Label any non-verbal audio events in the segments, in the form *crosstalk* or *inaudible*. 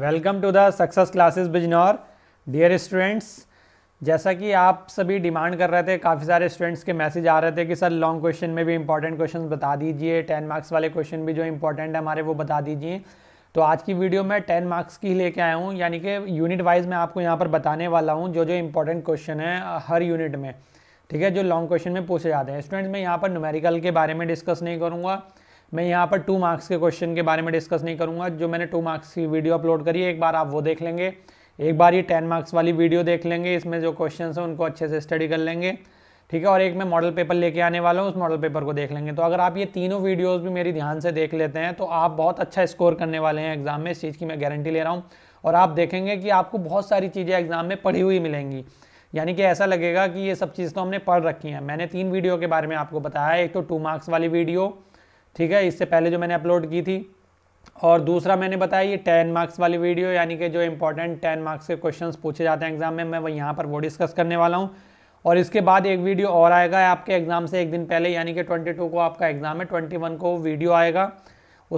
welcome to the success classes Bijnor dear students जैसा कि आप सभी डिमांड कर रहे थे काफ़ी सारे स्टूडेंट्स के मैसेज आ रहे थे कि सर लॉन्ग क्वेश्चन में भी इंपॉर्टेंट क्वेश्चन बता दीजिए टेन मार्क्स वाले क्वेश्चन भी जो इंपॉर्टेंट है हमारे वो बता दीजिए तो आज की वीडियो में टेन मार्क्स की लेके आया हूँ यानी कि यूनिट वाइज मैं आपको यहाँ पर बताने वाला हूँ जो जो इंपॉर्टेंट क्वेश्चन है हर यूनिट में ठीक है जो लॉन्ग क्वेश्चन में पूछे जाते हैं स्टूडेंट्स मैं यहाँ पर न्यूमेरिकल के बारे में डिस्कस नहीं करूँगा मैं यहाँ पर टू मार्क्स के क्वेश्चन के बारे में डिस्कस नहीं करूँगा जो मैंने टू मार्क्स की वीडियो अपलोड करी है एक बार आप वो देख लेंगे एक बार ये टेन मार्क्स वाली वीडियो देख लेंगे इसमें जो क्वेश्चन हैं उनको अच्छे से स्टडी कर लेंगे ठीक है और एक मैं मॉडल पेपर लेके आने वाला हूँ उस मॉडल पेपर को देख लेंगे तो अगर आप ये तीनों वीडियोस भी मेरी ध्यान से देख लेते हैं तो आप बहुत अच्छा स्कोर करने वाले हैं एग्जाम में इस चीज़ की मैं गारंटी ले रहा हूँ और आप देखेंगे कि आपको बहुत सारी चीज़ें एग्जाम में पढ़ी हुई मिलेंगी यानी कि ऐसा लगेगा कि ये सब चीज़ तो हमने पढ़ रखी हैं मैंने तीन वीडियो के बारे में आपको बताया एक तो टू मार्क्स वाली वीडियो ठीक है इससे पहले जो मैंने अपलोड की थी और दूसरा मैंने बताया ये टेन मार्क्स वाली वीडियो यानी कि जो इंपॉर्टेंट टेन मार्क्स के क्वेश्चंस पूछे जाते हैं एग्जाम में मैं वह यहाँ पर वो डिस्कस करने वाला हूँ और इसके बाद एक वीडियो और आएगा आपके एग्ज़ाम से एक दिन पहले यानी कि ट्वेंटी को आपका एग्ज़ाम है ट्वेंटी को वीडियो आएगा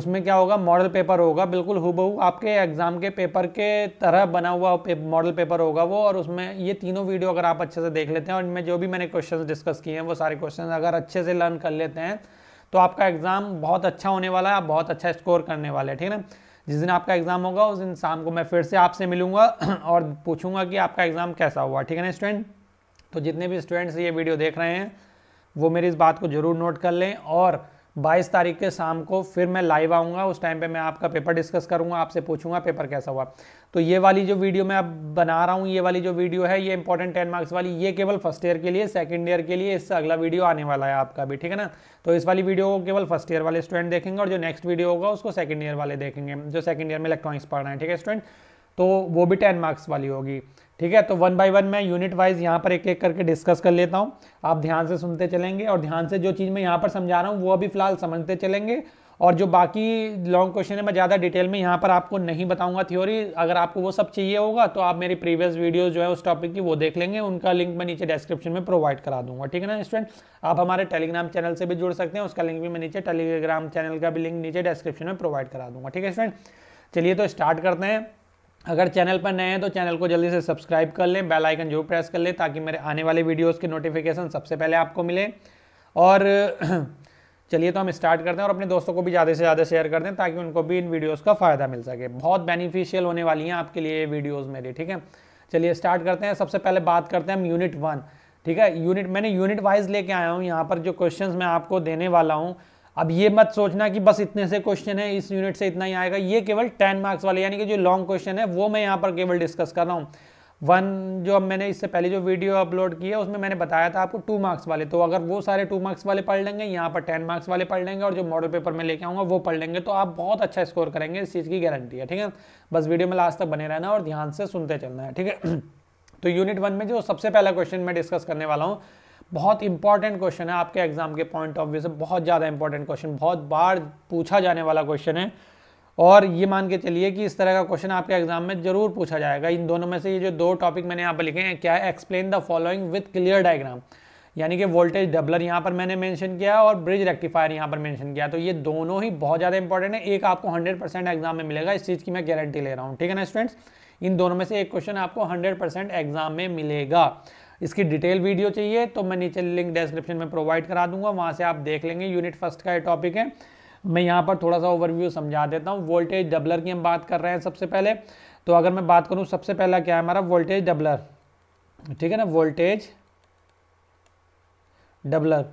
उसमें क्या होगा मॉडल पेपर होगा बिल्कुल हुबहू आपके एग्ज़ाम के पेपर के तरह बना हुआ पे, मॉडल पेपर होगा वो और उसमें ये तीनों वीडियो अगर आप अच्छे से देख लेते हैं और इनमें जो भी मैंने क्वेश्चन डिस्कस किए हैं वो सारे क्वेश्चन अगर अच्छे से लर्न कर लेते हैं तो आपका एग्ज़ाम बहुत अच्छा होने वाला है आप बहुत अच्छा स्कोर करने वाले हैं ठीक है ना जिस दिन आपका एग्ज़ाम होगा उस दिन शाम को मैं फिर से आपसे मिलूंगा *clears throat* और पूछूंगा कि आपका एग्ज़ाम कैसा हुआ ठीक है ना स्टूडेंट तो जितने भी स्टूडेंट्स ये वीडियो देख रहे हैं वो मेरी इस बात को ज़रूर नोट कर लें और बाईस तारीख के शाम को फिर मैं लाइव आऊँगा उस टाइम पे मैं आपका पेपर डिस्कस करूँगा आपसे पूछूंगा पेपर कैसा हुआ तो ये वाली जो वीडियो मैं अब बना रहा हूँ ये वाली जो वीडियो है ये इंपॉर्टेंट टेन मार्क्स वाली ये केवल फर्स्ट ईयर के लिए सेकंड ईयर के लिए इससे अगला वीडियो आने वाला है आपका भी ठीक है ना तो इस वाली वीडियो को केवल फर्स्ट ईयर वाले स्टूडेंट देखेंगे और जो नेक्स्ट वीडियो होगा उसको सेकंड ईयर वाले देखेंगे जो सेकेंड ईयर में इलेक्ट्रॉनिक्स पढ़ रहे हैं ठीक है स्टूडेंट तो वो भी टेन मार्क्स वाली होगी ठीक है तो वन बाय वन मैं यूनिट वाइज यहाँ पर एक एक करके डिस्कस कर लेता हूँ आप ध्यान से सुनते चलेंगे और ध्यान से जो चीज़ मैं यहाँ पर समझा रहा हूँ वो अभी फिलहाल समझते चलेंगे और जो बाकी लॉन्ग क्वेश्चन है मैं ज़्यादा डिटेल में यहाँ पर आपको नहीं बताऊंगा थ्योरी अगर आपको वो सब चाहिए होगा तो आप मेरी प्रीवियस वीडियो जो है उस टॉपिक की वो देख लेंगे उनका लिंक मैं नीचे डिस्क्रिप्शन में प्रोवाइड करा दूंगा ठीक है ना स्टूडेंट आप हमारे टेलीग्राम चैनल से भी जुड़ सकते हैं उसका लिंक भी मैं नीचे टेलीग्राम चैनल का भी लिंक नीचे डिस्क्रिप्शन में प्रोवाइड करा दूंगा ठीक है स्टूडेंट चलिए तो स्टार्ट करते हैं अगर चैनल पर नए हैं तो चैनल को जल्दी से सब्सक्राइब कर लें बेल आइकन जरूर प्रेस कर लें ताकि मेरे आने वाले वीडियोस के नोटिफिकेशन सबसे पहले आपको मिले और *clears throat* चलिए तो हम स्टार्ट करते हैं और अपने दोस्तों को भी ज़्यादा से ज़्यादा शेयर कर दें ताकि उनको भी इन वीडियोस का फ़ायदा मिल सके बहुत बेनिफिशियल होने वाली हैं आपके लिए ये वीडियोज़ मेरी ठीक है चलिए स्टार्ट करते हैं सबसे पहले बात करते हैं हम यूनिट वन ठीक है यूनिट मैंने यूनिट वाइज लेके आया हूँ यहाँ पर जो क्वेश्चन मैं आपको देने वाला हूँ अब ये मत सोचना कि बस इतने से क्वेश्चन है इस यूनिट से इतना ही आएगा ये केवल टेन मार्क्स वाले यानी कि जो लॉन्ग क्वेश्चन है वो मैं यहाँ पर केवल डिस्कस कर रहा हूँ वन जो मैंने इससे पहले जो वीडियो अपलोड किया उसमें मैंने बताया था आपको टू मार्क्स वाले तो अगर वो सारे टू मार्क्स वाले पढ़ लेंगे यहाँ पर टेन मार्क्स वाले पढ़ लेंगे और जो मॉडल पेपर में लेके आऊँगा वो पढ़ लेंगे तो आप बहुत अच्छा स्कोर करेंगे इस चीज़ की गारंटी है ठीक है बस वीडियो में लास्ट तक बने रहना और ध्यान से सुनते चलना है ठीक है *clears throat* तो यूनिट वन में जो सबसे पहला क्वेश्चन मैं डिस्कस करने वाला हूँ बहुत इंपॉर्टेंट क्वेश्चन है आपके एग्जाम के पॉइंट ऑफ व्यू से बहुत ज़्यादा इंपॉर्टेंट क्वेश्चन बहुत बार पूछा जाने वाला क्वेश्चन है और ये मान के चलिए कि इस तरह का क्वेश्चन आपके एग्जाम में जरूर पूछा जाएगा इन दोनों में से ये जो दो टॉपिक मैंने यहाँ पर लिखे हैं क्या है explain the following with clear diagram यानी कि वोल्टेज डबलर यहाँ पर मैंने मेंशन किया और ब्रिज रेक्टिफायर यहाँ पर मेंशन किया तो ये दोनों ही बहुत ज़्यादा इंपॉर्टेंट है एक आपको 100 परसेंट एग्जाम में मिलेगा इस चीज़ की मैं गारंटी ले रहा हूँ ठीक है ना स्टूडेंट्स इन दोनों में से एक क्वेश्चन आपको 100 परसेंट एग्जाम में मिलेगा इसकी डिटेल वीडियो चाहिए तो मैं नीचे लिंक डिस्क्रिप्शन में प्रोवाइड करा दूंगा वहाँ से आप देख लेंगे यूनिट फर्स्ट का ये टॉपिक है मैं यहाँ पर थोड़ा सा ओवरव्यू समझा देता हूँ वोल्टेज डबलर की हम बात कर रहे हैं सबसे पहले तो अगर मैं बात करूँ सबसे पहला क्या है हमारा वोल्टेज डबलर ठीक है ना वोल्टेज डबलर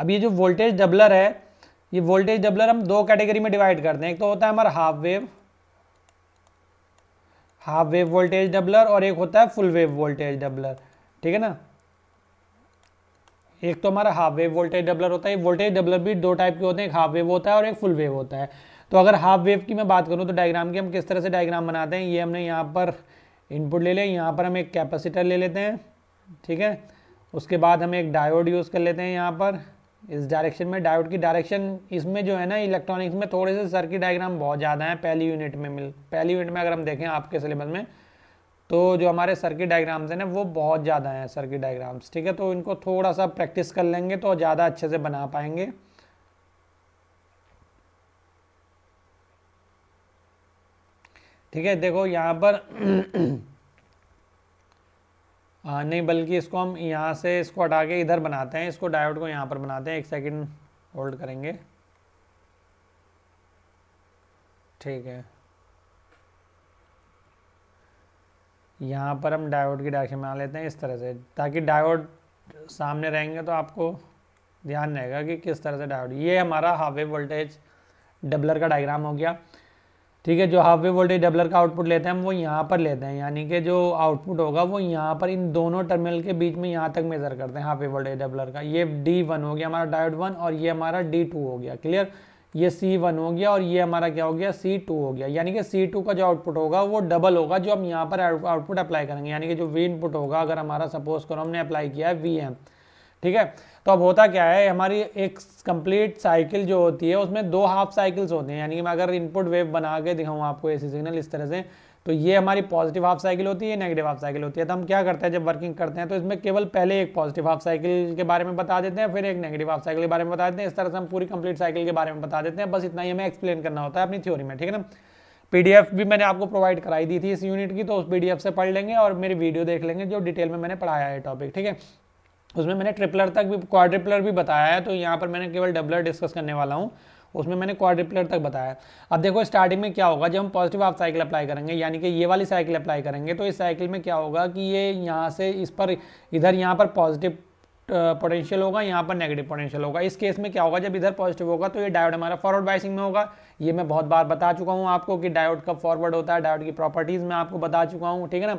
अब ये जो वोल्टेज डबलर है ये वोल्टेज डबलर हम दो कैटेगरी में डिवाइड करते हैं एक तो होता है हमारा half wave half wave voltage doubler और एक होता है फुल वेव वोल्टेज डबलर ठीक है ना एक तो हमारा हाफ वेव वोल्टेज डबलर होता है वोल्टेज डबलर भी दो टाइप के होते हैं एक हाफ वेव होता है और एक फुल वेव होता है तो अगर हाफ वेव की मैं बात करूँ तो डायग्राम की हम किस तरह से डायग्राम बनाते हैं ये हमने यहाँ पर इनपुट ले लिया यहाँ पर हम एक कैपेसिटर ले लेते हैं ठीक है उसके बाद हम एक डायोड यूज़ कर लेते हैं यहाँ पर इस डायरेक्शन में डायोड की डायरेक्शन इसमें जो है ना इलेक्ट्रॉनिक्स में थोड़े से सर्किट डायग्राम बहुत ज़्यादा हैं पहली यूनिट में मिल पहली यूनिट में अगर हम देखें आपके सिलेबस में तो जो हमारे सर्किट डायग्राम्स हैं ना वो बहुत ज़्यादा हैं सर्किट डायग्राम्स ठीक है तो इनको थोड़ा सा प्रैक्टिस कर लेंगे तो ज़्यादा अच्छे से बना पाएंगे ठीक है देखो यहाँ पर *clears throat* आ, नहीं बल्कि इसको हम यहाँ से इसको हटा के इधर बनाते हैं इसको डायोड को यहाँ पर बनाते हैं एक सेकेंड होल्ड करेंगे ठीक है यहाँ पर हम डायोड की डायरेक्शन बना लेते हैं इस तरह से ताकि डायोड सामने रहेंगे तो आपको ध्यान रहेगा कि किस तरह से डायोड ये हमारा हाफ वोल्टेज डबलर का डायग्राम हो गया ठीक है जो हाफ वे वोल्टेज डेवलर का आउटपुट लेते हैं हम वो यहाँ पर लेते हैं यानी कि जो आउटपुट होगा वो यहाँ पर इन दोनों टर्मिनल के बीच में यहाँ तक मेज़र करते हैं हाफ वे वोल्टेज डेवलर का ये डी वन हो गया हमारा डायोड वन और ये हमारा डी टू हो गया क्लियर ये सी वन हो गया और ये हमारा क्या हो गया सी टू हो गया यानी कि सी टू का जो आउटपुट होगा वो डबल होगा जो हम यहाँ पर आउटपुट अप्लाई करेंगे यानी कि जो वी इनपुट होगा अगर हमारा सपोज करो हमने अप्लाई किया है वी एम ठीक है तो अब होता क्या है हमारी एक कंप्लीट साइकिल जो होती है उसमें दो हाफ साइकिल्स होते हैं यानी कि मैं अगर इनपुट वेव बना के दिखाऊँ आपको ए सिग्नल इस तरह से तो ये हमारी पॉजिटिव हाफ साइकिल होती है नेगेटिव हाफ साइकिल होती है तो हम क्या करते हैं जब वर्किंग करते हैं तो इसमें केवल पहले एक पॉजिटिव हाफ साइकिल के बारे में बता देते हैं फिर एक नेगेटिव हाफ साइकिल के बारे में बता देते हैं इस तरह से हम पूरी कंप्लीट साइकिल के बारे में बता देते हैं बस इतना ही हमें एक्सप्लेन करना होता है अपनी थ्योरी में ठीक है ना पी भी मैंने आपको प्रोवाइड कराई दी थी इस यूनिट की तो उस पी से पढ़ लेंगे और मेरी वीडियो देख लेंगे जो डिटेल में मैंने पढ़ाया है टॉपिक ठीक है उसमें मैंने ट्रिपलर तक भी क्वाड्रिपलर भी बताया है तो यहाँ पर मैंने केवल डबलर डिस्कस करने वाला हूँ उसमें मैंने क्वाड्रिपलर तक बताया अब देखो स्टार्टिंग में क्या होगा जब हम पॉजिटिव हाफ साइकिल अप्लाई करेंगे यानी कि ये वाली साइकिल अप्लाई करेंगे तो इस साइकिल में क्या होगा कि ये यहाँ से इस पर इधर यहाँ पर पॉजिटिव पोटेंशियल होगा यहाँ पर नेगेटिव पोटेंशियल होगा इस केस में क्या होगा जब इधर पॉजिटिव होगा तो ये डायोड हमारा फॉरवर्ड बाइसिंग में होगा ये मैं बहुत बार बता चुका हूँ आपको कि डायोड कब फॉरवर्ड होता है डायोड की प्रॉपर्टीज़ मैं आपको बता चुका हूँ ठीक है ना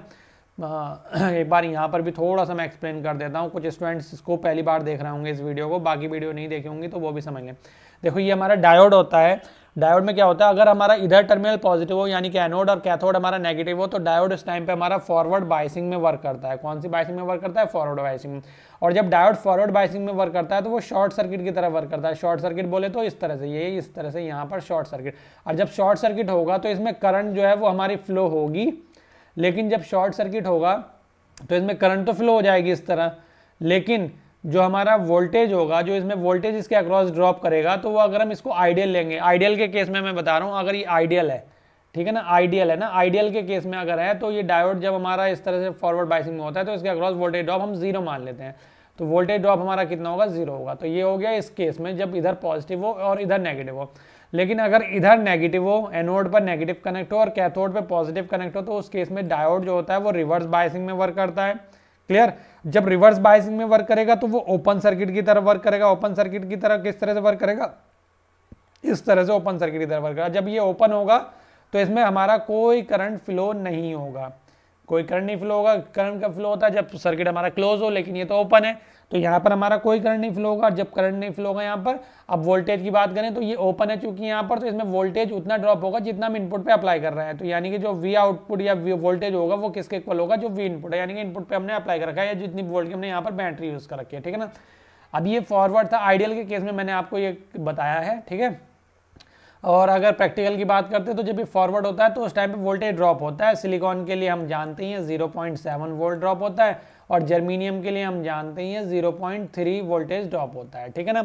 हाँ, *clears throat* एक बार यहाँ पर भी थोड़ा सा मैं एक्सप्लेन कर देता हूँ कुछ स्टूडेंट्स इसको पहली बार देख रहे होंगे इस वीडियो को बाकी वीडियो नहीं देखे होंगे तो वो भी समझ लें देखो ये हमारा डायोड होता है डायोड में क्या होता है अगर हमारा इधर टर्मिनल पॉजिटिव हो यानी कि एनोड और कैथोड हमारा नेगेटिव हो तो डायोड इस टाइम पे हमारा फॉरवर्ड बाइसिंग में वर्क करता है कौन सी बाइसिंग में वर्क करता है फॉरवर्ड बाइसिंग में और जब डायोड फॉरवर्ड बाइसिंग में वर्क करता है तो वो शॉर्ट सर्किट की तरह वर्क करता है शॉर्ट सर्किट बोले तो इस तरह से ये इस तरह से यहाँ पर शॉर्ट सर्किट और जब शॉर्ट सर्किट होगा तो इसमें करंट जो है वो हमारी फ्लो होगी लेकिन जब शॉर्ट सर्किट होगा तो इसमें करंट तो फ्लो हो जाएगी इस तरह लेकिन जो हमारा वोल्टेज होगा जो इसमें वोल्टेज इसके अक्रॉस ड्रॉप करेगा तो वो अगर हम इसको आइडियल लेंगे आइडियल के केस में मैं बता रहा हूँ अगर ये आइडियल है ठीक है ना आइडियल है ना आइडियल के केस में अगर है तो ये डायोड जब हमारा इस तरह से फॉरवर्ड बाइसिंग में होता है तो इसके अक्रॉस वोल्टेज ड्रॉप हम जीरो मान लेते हैं तो वोल्टेज ड्रॉप हमारा कितना होगा जीरो होगा तो ये हो गया इस केस में जब इधर पॉजिटिव हो और इधर नेगेटिव हो लेकिन अगर इधर नेगेटिव हो एनोड पर नेगेटिव कनेक्ट हो और कैथोड पर पॉजिटिव कनेक्ट हो तो उस केस में डायोड जो होता है वो रिवर्स बायसिंग में वर्क करता है क्लियर जब रिवर्स बायसिंग में वर्क करेगा तो वो ओपन सर्किट की तरह वर्क करेगा ओपन सर्किट की तरह किस तरह से वर्क करेगा इस तरह से ओपन सर्किट की तरह वर्क करेगा जब ये ओपन होगा तो इसमें हमारा कोई करंट फ्लो नहीं होगा कोई करंट नहीं फ्लो होगा करंट का फ्लो होता है जब सर्किट हमारा क्लोज हो लेकिन ये तो ओपन है तो यहाँ पर हमारा कोई करंट नहीं फ्लो होगा और जब करंट नहीं फ्लो होगा यहाँ पर अब वोल्टेज की बात करें तो ये ओपन है चूंकि यहाँ पर तो इसमें वोल्टेज उतना ड्रॉप होगा जितना हम इनपुट पे अप्लाई कर रहे हैं तो यानी कि जो वी आउटपुट या वी वोल्टेज होगा वो किसके इक्वल होगा जो वी इनपुट है यानी कि इनपुट पर हमने अप्लाई कर रखा है या जितनी वोल्ट हमने यहाँ पर बैटरी यूज़ कर रखी है ठीक है ना अब ये फॉरवर्ड था आइडियल के केस में मैंने आपको ये बताया है ठीक है और अगर प्रैक्टिकल की बात करते हैं तो जब भी फॉरवर्ड होता है तो उस टाइम पे वोल्टेज ड्रॉप होता है सिलिकॉन के लिए हम जानते हैं zero point seven volt drop होता है और जर्मीनियम के लिए हम जानते हैं zero point three voltage drop होता है ठीक है ना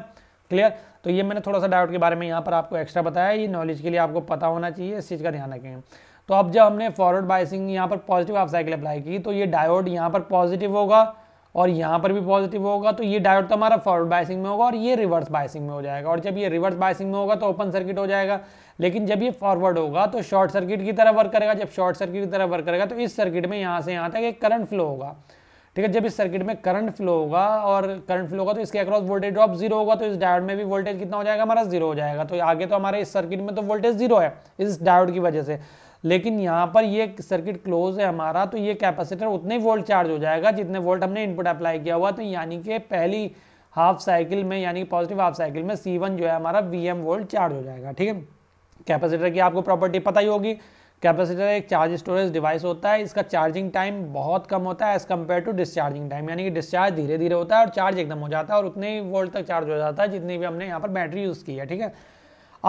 क्लियर तो ये मैंने थोड़ा सा डाउट के बारे में यहाँ पर आपको एक्स्ट्रा बताया ये नॉलेज के लिए आपको पता होना चाहिए इस चीज़ का ध्यान रखें तो अब जब हमने फॉरवर्ड बाइसिंग यहाँ पर पॉजिटिव हाफ साइकिल अप्लाई की तो ये डायोड यहाँ पर पॉजिटिव होगा और यहाँ पर भी पॉजिटिव होगा तो ये डायोड तो हमारा फॉरवर्ड बायसिंग में होगा और ये रिवर्स बायसिंग में हो जाएगा और जब ये रिवर्स बायसिंग में होगा तो ओपन सर्किट हो जाएगा लेकिन जब ये फॉरवर्ड होगा तो शॉर्ट सर्किट की तरह वर्क करेगा जब शॉर्ट सर्किट की तरह वर्क करेगा तो इस सर्किट में यहाँ से यहाँ तक एक करंट फ्लो होगा ठीक है जब इस सर्किट में करंट फ्लो होगा और करंट फ्लो होगा तो इसके अक्रॉस वोल्टेज ड्रॉप जीरो होगा तो इस डायोड में भी वोल्टेज कितना हो जाएगा हमारा जीरो हो जाएगा तो आगे तो हमारे इस सर्किट में तो वोल्टेज जीरो है इस डायोड की वजह से लेकिन यहाँ पर ये सर्किट क्लोज है हमारा तो ये कैपेसिटर उतने वोल्ट चार्ज हो जाएगा जितने वोल्ट हमने इनपुट अप्लाई किया हुआ तो यानी कि पहली हाफ साइकिल में यानी कि पॉजिटिव हाफ साइकिल में सी जो है हमारा वी एम वोल्ट चार्ज हो जाएगा ठीक है कैपेसिटर की आपको प्रॉपर्टी पता ही होगी कैपेसिटर एक चार्ज स्टोरेज डिवाइस होता है इसका चार्जिंग टाइम बहुत कम होता है as compared to discharging time यानी कि डिस्चार्ज धीरे धीरे होता है और चार्ज एकदम हो जाता है और उतने ही वोल्ट तक चार्ज हो जाता है जितनी भी हमने यहाँ पर बैटरी यूज़ की है ठीक है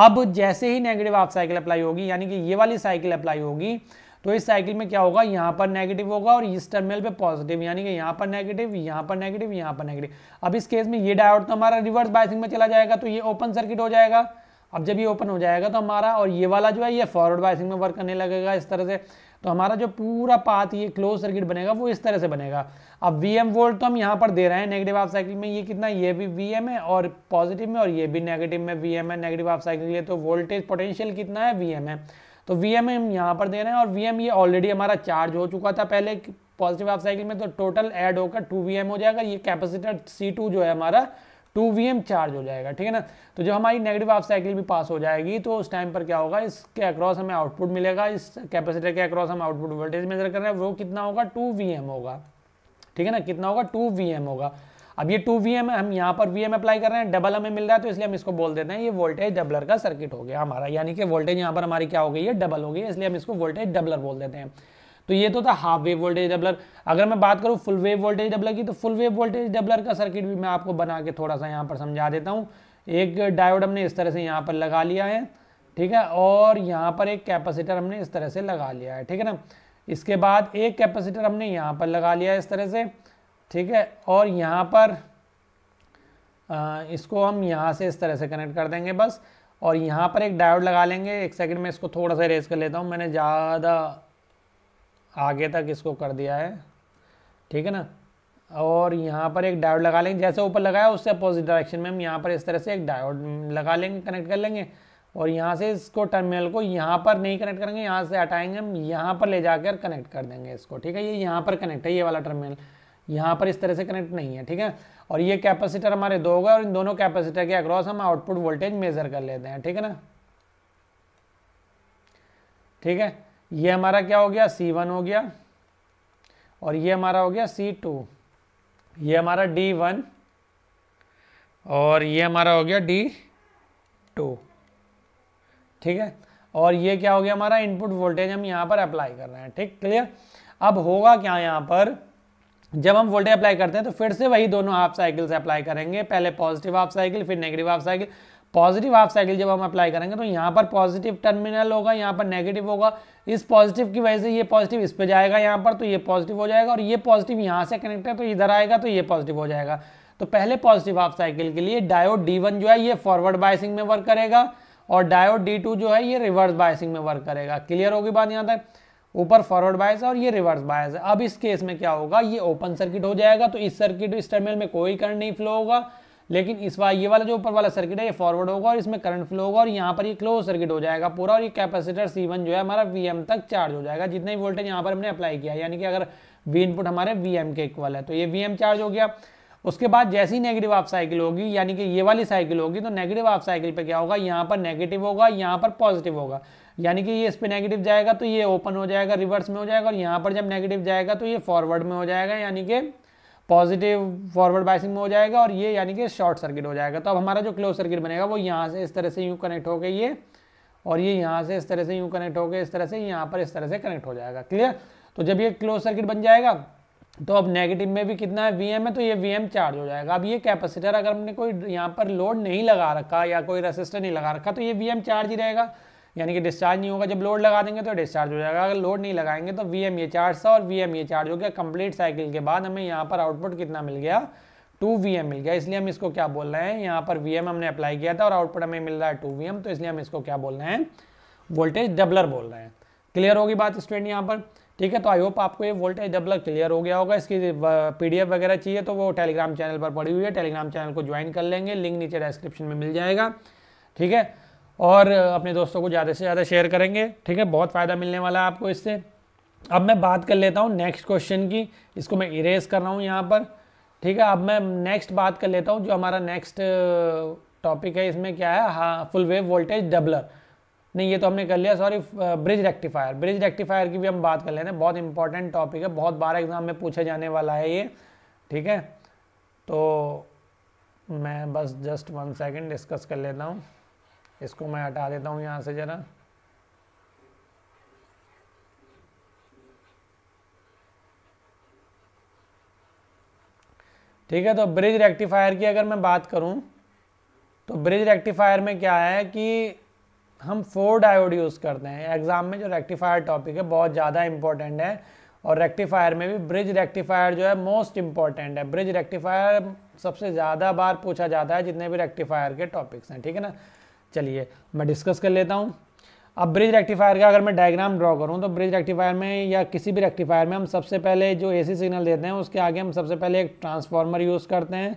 अब जैसे ही नेगेटिव आप साइकिल अप्लाई होगी यानी कि ये वाली साइकिल अप्लाई होगी तो इस साइकिल में क्या होगा यहाँ पर नेगेटिव होगा और इस टर्मिनल पे पॉजिटिव यानी कि यहाँ पर नेगेटिव यहाँ पर नेगेटिव यहाँ पर नेगेटिव अब इस केस में ये डायोड तो हमारा रिवर्स बायसिंग में चला जाएगा तो ये ओपन सर्किट हो जाएगा अब जब ये ओपन हो जाएगा तो हमारा और ये वाला जो है ये फॉरवर्ड बायसिंग में वर्क करने लगेगा इस तरह से तो हमारा जो पूरा पाथ ये क्लोज सर्किट बनेगा वो इस तरह से बनेगा अब वी एम वोल्ट तो हम यहाँ पर दे रहे हैं नेगेटिव हाफ साइकिल में ये कितना ये भी वी एम है और पॉजिटिव में और ये भी नेगेटिव में वी एम है नेगेटिव हाफ साइकिल के लिए तो वोल्टेज पोटेंशियल कितना है वी एम है तो वी एम हम यहाँ पर दे रहे हैं और वी एम ये ऑलरेडी हमारा चार्ज हो चुका था पहले पॉजिटिव हाफ साइकिल में तो टोटल एड होकर टू वी एम हो जाएगा ये कैपेसिटर सी टू जो है हमारा टू वी एम चार्ज हो जाएगा ठीक है ना तो जब हमारी नेगेटिव हाफ साइकिल भी पास हो जाएगी तो उस टाइम पर क्या होगा इसके अक्रॉस हमें आउटपुट मिलेगा इस कैपेसिटर के अक्रॉस हम आउटपुट वोल्टेज मेजर कर रहे हैं वो कितना होगा टू वी एम होगा ठीक है ना कितना होगा टू वी एम होगा अब ये टू वी एम हम यहाँ पर वी एम अप्लाई कर रहे हैं डबल हमें मिल रहा है तो इसलिए हम इसको बोल देते हैं ये वोल्टेज डबलर का सर्किट हो गया हमारा यानी कि वोल्टेज यहाँ पर हमारी क्या हो गई है डबल हो गई है इसलिए हम इसको वोल्टेज डबलर बोल देते हैं तो ये तो था हाफ वेव वोल्टेज डबलर अगर मैं बात करूँ फुल वेव वोल्टेज डबलर की तो फुल वेव वोल्टेज डबलर का सर्किट भी मैं आपको बना के थोड़ा सा यहाँ पर समझा देता हूँ एक डायोड हमने इस तरह से यहाँ पर लगा लिया है ठीक है और यहाँ पर एक कैपेसिटर हमने इस तरह से लगा लिया है ठीक है ना इसके बाद एक कैपेसिटर हमने यहाँ पर लगा लिया है इस तरह से ठीक है और यहाँ पर आ, इसको हम यहाँ से इस तरह से कनेक्ट कर देंगे बस और यहाँ पर एक डायोड लगा लेंगे एक सेकंड में इसको थोड़ा सा रेस कर लेता हूँ मैंने ज़्यादा आगे तक इसको कर दिया है ठीक है ना और यहाँ पर एक डायोड लगा लेंगे जैसे ऊपर लगाया उससे अपोजिट डायरेक्शन में हम यहाँ पर इस तरह से एक डायोड लगा लेंगे कनेक्ट कर लेंगे और यहाँ से इसको टर्मिनल को यहाँ पर नहीं कनेक्ट करेंगे यहाँ से हटाएंगे हम यहाँ पर ले जाकर कनेक्ट कर देंगे इसको ठीक है ये यहाँ पर कनेक्ट है ये वाला टर्मिनल यहाँ पर इस तरह से कनेक्ट नहीं है ठीक है और ये कैपेसिटर हमारे दो गए और इन दोनों कैपेसिटर के अक्रॉस हम आउटपुट वोल्टेज मेजर कर लेते हैं ठीक है ना ठीक है ये हमारा क्या हो गया सी वन हो गया और ये हमारा हो गया सी टू ये हमारा डी वन और ये हमारा हो गया डी टू ठीक है और ये क्या हो गया हमारा इनपुट वोल्टेज हम यहाँ पर अप्लाई कर रहे हैं ठीक क्लियर अब होगा क्या यहाँ पर जब हम वोल्टेज अप्लाई करते हैं तो फिर से वही दोनों हाफ साइकिल अप्लाई करेंगे पहले पॉजिटिव हाफ साइकिल फिर negative half cycle positive half cycle जब हम अप्लाई करेंगे तो यहाँ पर पॉजिटिव टर्मिनल होगा यहाँ पर नेगेटिव होगा इस पॉजिटिव की वजह से ये पॉजिटिव इस पे जाएगा यहाँ पर तो ये पॉजिटिव हो जाएगा और ये पॉजिटिव यहाँ से कनेक्ट है तो इधर आएगा तो ये पॉजिटिव हो जाएगा तो पहले पॉजिटिव हाफ साइकिल के लिए डायोड डी जो है ये फॉरवर्ड बायसिंग में वर्क करेगा और डायोड डी जो है ये रिवर्स बायसिंग में वर्क करेगा क्लियर होगी बात यहाँ तक ऊपर फॉरवर्ड बायस है और ये रिवर्स बायस है अब इस केस में क्या होगा ये ओपन सर्किट हो जाएगा तो इस सर्किट इस टर्मिनल में कोई करंट नहीं फ्लो होगा लेकिन इस बार ये वाला जो ऊपर वाला सर्किट है ये फॉरवर्ड होगा और इसमें करंट फ्लो होगा और यहाँ पर ये क्लोज सर्किट हो जाएगा पूरा और ये कैपेसिटर सी जो है हमारा वी तक चार्ज हो जाएगा जितना ही वोल्टेज यहाँ पर हमने अप्लाई किया यानी कि अगर वी इनपुट हमारे वी के इक्वल है तो ये वी चार्ज हो गया उसके बाद जैसी नेगेटिव आप साइकिल होगी यानी कि ये वाली साइकिल होगी तो नेगेटिव आप साइकिल पे क्या होगा यहाँ पर नेगेटिव होगा यहाँ पर पॉजिटिव होगा यानी कि ये इस पर नेगेटिव जाएगा तो ये ओपन हो जाएगा रिवर्स में हो जाएगा और यहाँ पर जब नेगेटिव जाएगा तो ये फॉरवर्ड में हो जाएगा यानी कि पॉजिटिव फॉरवर्ड बाइसिंग में हो जाएगा और ये यानी कि शॉर्ट सर्किट हो जाएगा तो अब हमारा जो क्लोज सर्किट बनेगा वो यहाँ से इस तरह से यूँ कनेक्ट हो गए ये और ये यहाँ से इस तरह से यूँ कनेक्ट हो गए इस तरह से यहाँ पर इस तरह से कनेक्ट हो जाएगा क्लियर तो जब ये क्लोज सर्किट बन जाएगा तो अब नेगेटिव में भी कितना है वी है तो ये वी चार्ज हो जाएगा अब ये कैपेसिटर अगर हमने कोई यहाँ पर लोड नहीं लगा रखा या कोई रसिस्टर नहीं लगा रखा तो ये वी चार्ज ही रहेगा यानी कि डिस्चार्ज नहीं होगा जब लोड लगा देंगे तो डिस्चार्ज हो जाएगा अगर लोड नहीं लगाएंगे तो वी एम ये चार्ज था और वी एम ये चार्ज हो गया कंप्लीट साइकिल के बाद हमें यहाँ पर आउटपुट कितना मिल गया टू वी एम मिल गया इसलिए हम इसको क्या बोल रहे हैं यहाँ पर वी एम हमने अप्लाई किया था और आउटपुट हमें मिल रहा है टू वी एम तो इसलिए हम इसको क्या बोल रहे हैं वोल्टेज डबलर बोल रहे हैं क्लियर होगी बात स्टूडेंट यहाँ पर ठीक है तो आई होप आपको ये वोल्टेज डबलर क्लियर हो गया होगा इसकी पीडीएफ वगैरह चाहिए तो वो टेलीग्राम चैनल पर पड़ी हुई है टेलीग्राम चैनल को ज्वाइन कर लेंगे लिंक नीचे डिस्क्रिप्शन में मिल जाएगा ठीक है और अपने दोस्तों को ज़्यादा से ज़्यादा शेयर करेंगे ठीक है बहुत फ़ायदा मिलने वाला है आपको इससे अब मैं बात कर लेता हूँ नेक्स्ट क्वेश्चन की इसको मैं इरेज कर रहा हूँ यहाँ पर ठीक है अब मैं नेक्स्ट बात कर लेता हूँ जो हमारा नेक्स्ट टॉपिक है इसमें क्या है हाँ फुल वेव वोल्टेज डबलर नहीं ये तो हमने कर लिया sorry bridge rectifier bridge rectifier की भी हम बात कर लेते हैं बहुत इंपॉर्टेंट टॉपिक है बहुत बार एग्जाम में पूछा जाने वाला है ये ठीक है तो मैं बस जस्ट वन सेकेंड डिस्कस कर लेता हूँ इसको मैं हटा देता हूँ यहाँ से ज़रा ठीक है तो ब्रिज रेक्टिफायर की अगर मैं बात करूं तो ब्रिज रेक्टिफायर में क्या है कि हम फोर डायोड यूज़ करते हैं एग्ज़ाम में जो रेक्टिफायर टॉपिक है बहुत ज़्यादा इंपॉर्टेंट है और रेक्टिफायर में भी ब्रिज रेक्टिफायर जो है मोस्ट इंपॉर्टेंट है ब्रिज रेक्टिफायर सबसे ज़्यादा बार पूछा जाता है जितने भी रेक्टिफायर के टॉपिक्स हैं ठीक है ना चलिए मैं डिस्कस कर लेता हूँ अब ब्रिज रेक्टिफायर का अगर मैं डायग्राम ड्रॉ करूँ तो ब्रिज रेक्टिफायर में या किसी भी रेक्टिफायर में हम सबसे पहले जो एसी सिग्नल देते हैं उसके आगे हम सबसे पहले एक ट्रांसफार्मर यूज़ करते हैं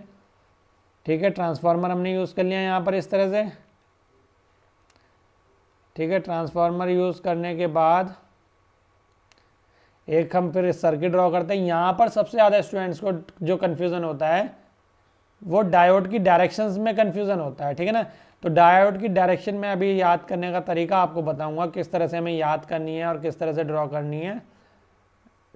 ठीक है ट्रांसफार्मर हमने यूज़ कर लिया यहाँ पर इस तरह से ठीक है ट्रांसफार्मर यूज़ करने के बाद एक हम फिर सर्किट ड्रॉ करते हैं यहाँ पर सबसे ज़्यादा स्टूडेंट्स को जो कन्फ्यूज़न होता है वो डायोड की डायरेक्शंस में कन्फ्यूज़न होता है ठीक है ना तो डायोड की डायरेक्शन में अभी याद करने का तरीका आपको बताऊंगा किस तरह से हमें याद करनी है और किस तरह से ड्रॉ करनी है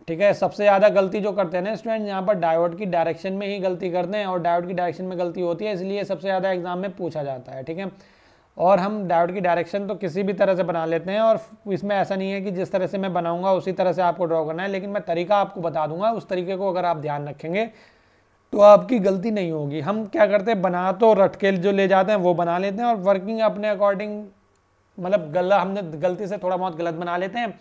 ठीक है सबसे ज़्यादा गलती जो करते हैं ना स्टूडेंट यहाँ पर डायोड की डायरेक्शन में ही गलती करते हैं और डायोड की डायरेक्शन में गलती होती है इसलिए सबसे ज़्यादा एग्जाम में पूछा जाता है ठीक है और हम डायोड की डायरेक्शन तो किसी भी तरह से बना लेते हैं और इसमें ऐसा नहीं है कि जिस तरह से मैं बनाऊंगा उसी तरह से आपको ड्रॉ करना है लेकिन मैं तरीका आपको बता दूंगा उस तरीके को अगर आप ध्यान रखेंगे तो आपकी गलती नहीं होगी हम क्या करते हैं बना तो रट के जो ले जाते हैं वो बना लेते हैं और वर्किंग अपने अकॉर्डिंग मतलब गला हमने गलती से थोड़ा बहुत गलत बना लेते हैं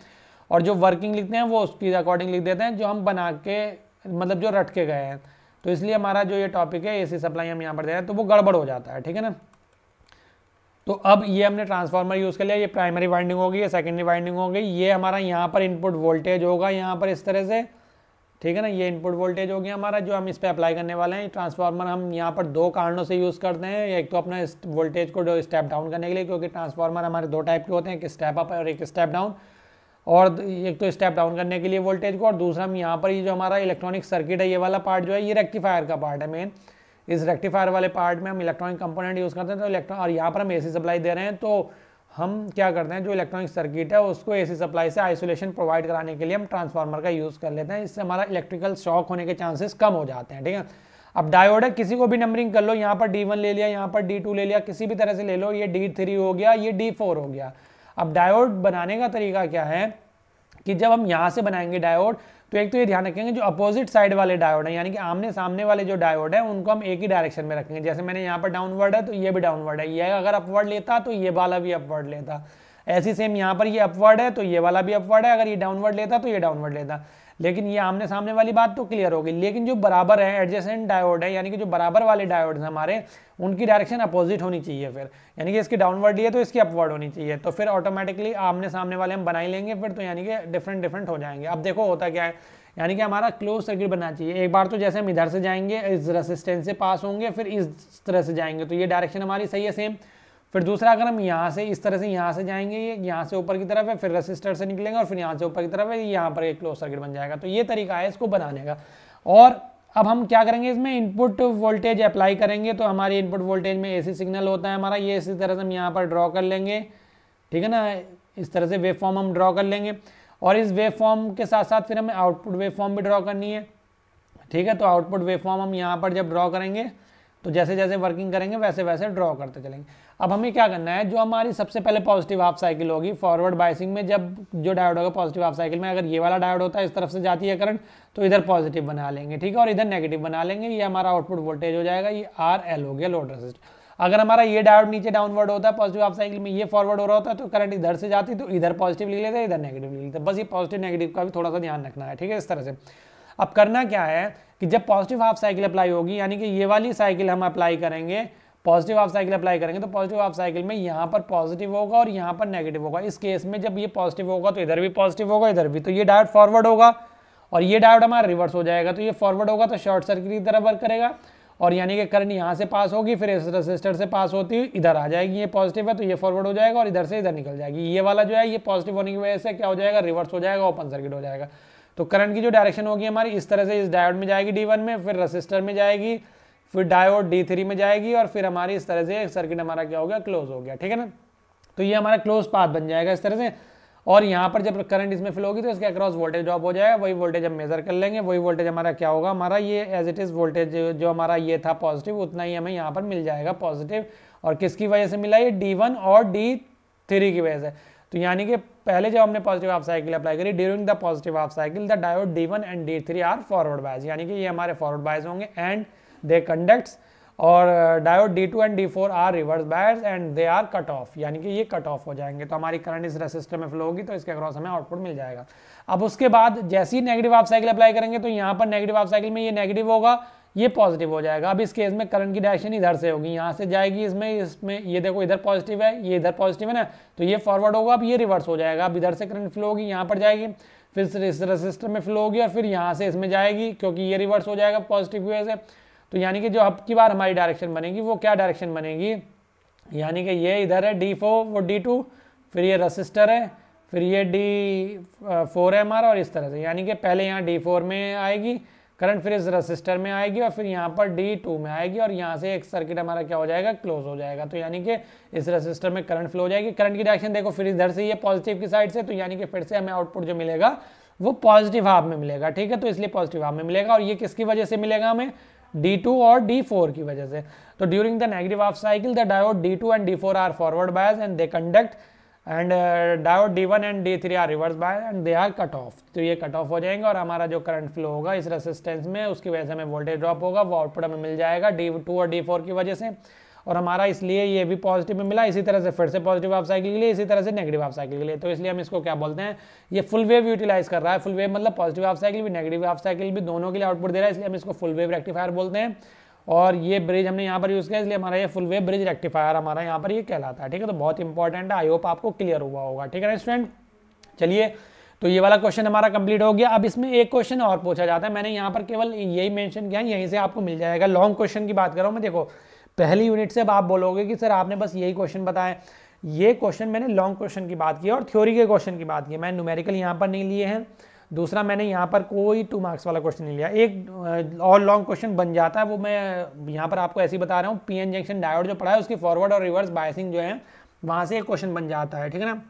और जो वर्किंग लिखते हैं वो उसकी अकॉर्डिंग लिख देते हैं जो हम बना के मतलब जो रट के गए हैं तो इसलिए हमारा जो ये टॉपिक है एसी सप्लाई हम यहाँ पर दे रहे हैं तो वो गड़बड़ हो जाता है ठीक है ना तो अब ये हमने ट्रांसफार्मर यूज़ कर लिया ये प्राइमरी वाइंडिंग होगी ये सेकेंडरी वाइंडिंग होगी ये हमारा यहाँ पर इनपुट वोल्टेज होगा यहाँ पर इस तरह से ठीक है ना ये इनपुट वोल्टेज हो गया हमारा जो हम इस पर अप्लाई करने वाले हैं ट्रांसफार्मर हम यहाँ पर दो कारणों से यूज़ करते हैं एक तो अपना वोल्टेज को जो स्टेप डाउन करने के लिए क्योंकि ट्रांसफार्मर हमारे दो टाइप के होते हैं एक स्टेप अप और एक स्टेप डाउन और एक तो स्टेप डाउन करने के लिए वोल्टेज को और दूसरा हम यहाँ पर ये जो हमारा इलेक्ट्रॉनिक सर्किट है ये वाला पार्ट जो है ये रेक्टिफायर का पार्ट है मेन इस रेक्टिफायर वाले पार्ट में हम इलेक्ट्रॉनिक कंपोनेंट यूज़ करते हैं तो इलेक्ट्रॉन और यहाँ पर हम ए सप्लाई दे रहे हैं तो हम क्या करते हैं जो इलेक्ट्रॉनिक सर्किट है उसको एसी सप्लाई से आइसोलेशन प्रोवाइड कराने के लिए हम ट्रांसफार्मर का यूज़ कर लेते हैं इससे हमारा इलेक्ट्रिकल शॉक होने के चांसेस कम हो जाते हैं ठीक है अब डायोड है किसी को भी नंबरिंग कर लो यहाँ पर डी वन ले लिया यहाँ पर डी टू ले लिया किसी भी तरह से ले लो ये डी थ्री हो गया ये डी फोर हो गया अब डायोड बनाने का तरीका क्या है कि जब हम यहाँ से बनाएंगे डायोड तो एक तो ये ध्यान रखेंगे जो अपोजिट साइड वाले डायोड है यानी कि आमने सामने वाले जो डायोड है उनको हम एक ही डायरेक्शन में रखेंगे जैसे मैंने यहाँ पर डाउनवर्ड है तो ये भी डाउनवर्ड है ये अगर अपवर्ड लेता तो ये वाला भी अपवर्ड लेता ऐसी सेम यहाँ पर ये अपवर्ड है तो ये वाला भी अपवर्ड है अगर ये डाउनवर्ड लेता तो ये डाउनवर्ड लेता लेकिन ये आमने सामने वाली बात तो क्लियर हो गई लेकिन जो बराबर है एडजेसेंट डायोड है यानी कि जो बराबर वाले डायोड हैं हमारे उनकी डायरेक्शन अपोजिट होनी चाहिए फिर यानी कि इसकी डाउनवर्ड ये तो इसकी अपवर्ड होनी चाहिए तो फिर ऑटोमेटिकली आमने सामने वाले हम बनाई लेंगे फिर तो यानी कि डिफरेंट डिफरेंट हो जाएंगे अब देखो होता क्या है यानी कि हमारा क्लोज सर्किट बनना चाहिए एक बार तो जैसे हम इधर से जाएंगे इस रेसिस्टेंस से पास होंगे फिर इस तरह से जाएंगे तो ये डायरेक्शन हमारी सही है सेम फिर दूसरा अगर हम यहाँ से इस तरह से यहाँ से जाएंगे ये यहाँ से ऊपर की तरफ है फिर रेसिस्टर से निकलेंगे और फिर यहाँ से ऊपर की तरफ है यहाँ पर एक क्लोज सर्किट बन जाएगा तो ये तरीका है इसको बनाने का और अब हम क्या करेंगे इसमें इनपुट वोल्टेज अप्लाई करेंगे तो हमारे इनपुट वोल्टेज में एसी सिग्नल होता है हमारा ये इसी तरह से हम यहाँ पर ड्रॉ कर लेंगे ठीक है ना इस तरह से वेव फॉर्म हम ड्रॉ कर लेंगे और इस वेव फॉर्म के साथ साथ फिर हमें आउटपुट वेव फॉर्म भी ड्रॉ करनी है ठीक है तो आउटपुट वेव फॉर्म हम यहाँ पर जब ड्रॉ करेंगे तो जैसे जैसे वर्किंग करेंगे वैसे वैसे ड्रॉ करते चलेंगे अब हमें क्या करना है जो हमारी सबसे पहले पॉजिटिव हाफ साइकिल होगी फॉरवर्ड बाइसिंग में जब जो डायोड होगा पॉजिटिव हाफ साइकिल में अगर ये वाला डायोड होता है इस तरफ से जाती है करंट तो इधर पॉजिटिव बना लेंगे ठीक है और इधर नेगेटिव बना लेंगे ये हमारा आउटपुट वोल्टेज हो जाएगा ये आर एल हो गया लोड रेसिस्ट अगर हमारा ये डायोड नीचे डाउनवर्ड होता है पॉजिटिव हाफ साइकिल में ये फॉरवर्ड हो रहा होता है तो करंट इधर से जाती तो इधर पॉजिटिव ले लेते इधर नेगेटिव ले लेते बस ये पॉजिटिव नेगेटिव का भी थोड़ा सा ध्यान रखना है ठीक है इस तरह से अब करना क्या है कि जब पॉजिटिव हाफ साइकिल अप्लाई होगी यानी कि ये वाली साइकिल हम अप्लाई करेंगे पॉजिटिव हाफ साइकिल अप्लाई करेंगे तो पॉजिटिव हाफ साइकिल में यहाँ पर पॉजिटिव होगा और यहाँ पर नेगेटिव होगा इस केस में जब ये पॉजिटिव होगा तो इधर भी पॉजिटिव होगा इधर भी तो ये डायोड फॉरवर्ड होगा और ये डायोड हमारा रिवर्स हो जाएगा तो ये फॉरवर्ड होगा तो शॉर्ट सर्किट की तरह वर्क करेगा और यानी कि करंट यहाँ से पास होगी फिर इस रजिस्टर से पास होती हुई इधर आ जाएगी ये पॉजिटिव है तो ये फॉरवर्ड हो जाएगा और इधर से इधर निकल जाएगी ये वाला जो है ये पॉजिटिव होने की वजह से क्या हो जाएगा रिवर्स हो जाएगा ओपन सर्किट हो जाएगा तो करंट की जो डायरेक्शन होगी हमारी इस तरह से इस डायोड में जाएगी डी में फिर रजिस्टर में जाएगी फिर डायोड डी थ्री में जाएगी और फिर हमारी इस तरह से सर्किट हमारा क्या हो गया क्लोज हो गया ठीक है ना तो ये हमारा क्लोज पाथ बन जाएगा इस तरह से और यहाँ पर जब करंट इसमें फ्लो होगी तो इसके अक्रॉस वोल्टेज ड्रॉप हो जाएगा वही वोल्टेज हम मेजर कर लेंगे वही वोल्टेज हमारा क्या होगा हमारा ये एज इट इज़ वोल्टेज जो हमारा ये था पॉजिटिव उतना ही हमें यहाँ पर मिल जाएगा पॉजिटिव और किसकी वजह से मिला ये डी वन और डी थ्री की वजह से तो यानी कि पहले जब हमने पॉजिटिव हाफ साइकिल अप्लाई करी during the positive half cycle the diode D one and D three are forward bias यानी कि ये हमारे फॉरवर्ड बायस होंगे एंड दे कंडक्ट्स और diode two and D four are reverse bias and they are cut off यानी कि ये cut off हो जाएंगे तो हमारी करंट इस रेसिस्टर में फ्लो होगी तो इसके अक्रॉस हमें आउटपुट मिल जाएगा अब उसके बाद जैसे ही नेगेटिव हाफ साइकिल अप्लाई करेंगे तो यहाँ पर नेगेटिव हाफ साइकिल में ये नेगेटिव होगा ये पॉजिटिव हो जाएगा अब इस केस में करंट की डायरेक्शन इधर से होगी यहाँ से जाएगी इसमें इसमें ये देखो इधर पॉजिटिव है ये इधर पॉजिटिव है ना तो ये फॉरवर्ड होगा अब ये रिवर्स हो जाएगा अब इधर से करंट फ्लो होगी यहाँ पर जाएगी फिर इस रेसिस्टर में फ्लो होगी और फिर यहाँ से इसमें जाएगी क्योंकि ये रिवर्स हो जाएगा पॉजिटिव वे से तो यानी कि जो अब की बार हमारी डायरेक्शन बनेगी वो क्या डायरेक्शन बनेगी यानी कि ये इधर है डी फोर वो डी टू फिर ये रसिस्टर है फिर ये डी फोर है हमारा और इस तरह से यानी कि पहले यहाँ डी फोर में आएगी करंट फिर इस रसिस्टर में आएगी और फिर यहाँ पर डी टू में आएगी और यहाँ से एक सर्किट हमारा क्या हो जाएगा क्लोज हो जाएगा तो यानी कि इस रसिस्टर में करंट फ्लो हो जाएगी करंट की डायरेक्शन देखो फिर इधर से ये पॉजिटिव की साइड से तो यानी कि फिर से हमें आउटपुट जो मिलेगा वो पॉजिटिव हाफ में मिलेगा ठीक है तो इसलिए पॉजिटिव हाफ में मिलेगा और ये किसकी वजह से मिलेगा हमें D2 और D4 की वजह से तो during the negative half cycle the diode D2 and D four are forward bias and they conduct and diode D1 and D three are reverse bias and they are cut off तो ये cut off हो जाएंगे और हमारा जो current flow होगा इस resistance में उसकी वजह से हमें वोल्टेज ड्रॉप होगा वो आउटपुट हमें मिल जाएगा डी टू और डी फोर की वजह से और हमारा इसलिए ये भी पॉजिटिव में मिला इसी तरह से फिर से पॉजिटिव हाफ साइकिल के लिए इसी तरह से नेगेटिव हाफ साइकिल के लिए तो इसलिए हम इसको क्या बोलते हैं ये फुल वेव यूटिलाइज कर रहा है फुल वेव मतलब पॉजिटिव हाफ साइकिल भी नेगेटिव हाफ साइकिल भी दोनों के लिए आउटपुट दे रहा है इसलिए हम इसको फुल वेव रेक्टिफायर बोलते हैं और ये ब्रिज हमने यहाँ पर यूज़ किया इसलिए हमारा ये फुल वेव ब्रिज रेक्टिफायर हमारा यहाँ पर ये कहलाता है ठीक है तो बहुत इंपॉर्टेंट है आई होप आपको क्लियर हुआ होगा ठीक है स्टूडेंट चलिए तो ये वाला क्वेश्चन हमारा कंप्लीट हो गया अब इसमें एक क्वेश्चन और पूछा जाता है मैंने यहाँ पर केवल यही मेंशन किया यहीं से आपको मिल जाएगा लॉन्ग क्वेश्चन की बात करो मैं देखो पहली यूनिट से अब आप बोलोगे कि सर आपने बस यही क्वेश्चन बताया ये क्वेश्चन मैंने लॉन्ग क्वेश्चन की बात की और थ्योरी के क्वेश्चन की बात की मैंने न्यूमेरिकल यहाँ पर नहीं लिए हैं दूसरा मैंने यहाँ पर कोई टू मार्क्स वाला क्वेश्चन नहीं लिया एक और लॉन्ग क्वेश्चन बन जाता है वो मैं यहाँ पर आपको ऐसे ही बता रहा हूँ पी एन जंक्शन डायोड जो पढ़ा है उसकी फॉरवर्ड और रिवर्स बायसिंग जो है वहाँ से एक क्वेश्चन बन जाता है ठीक है ना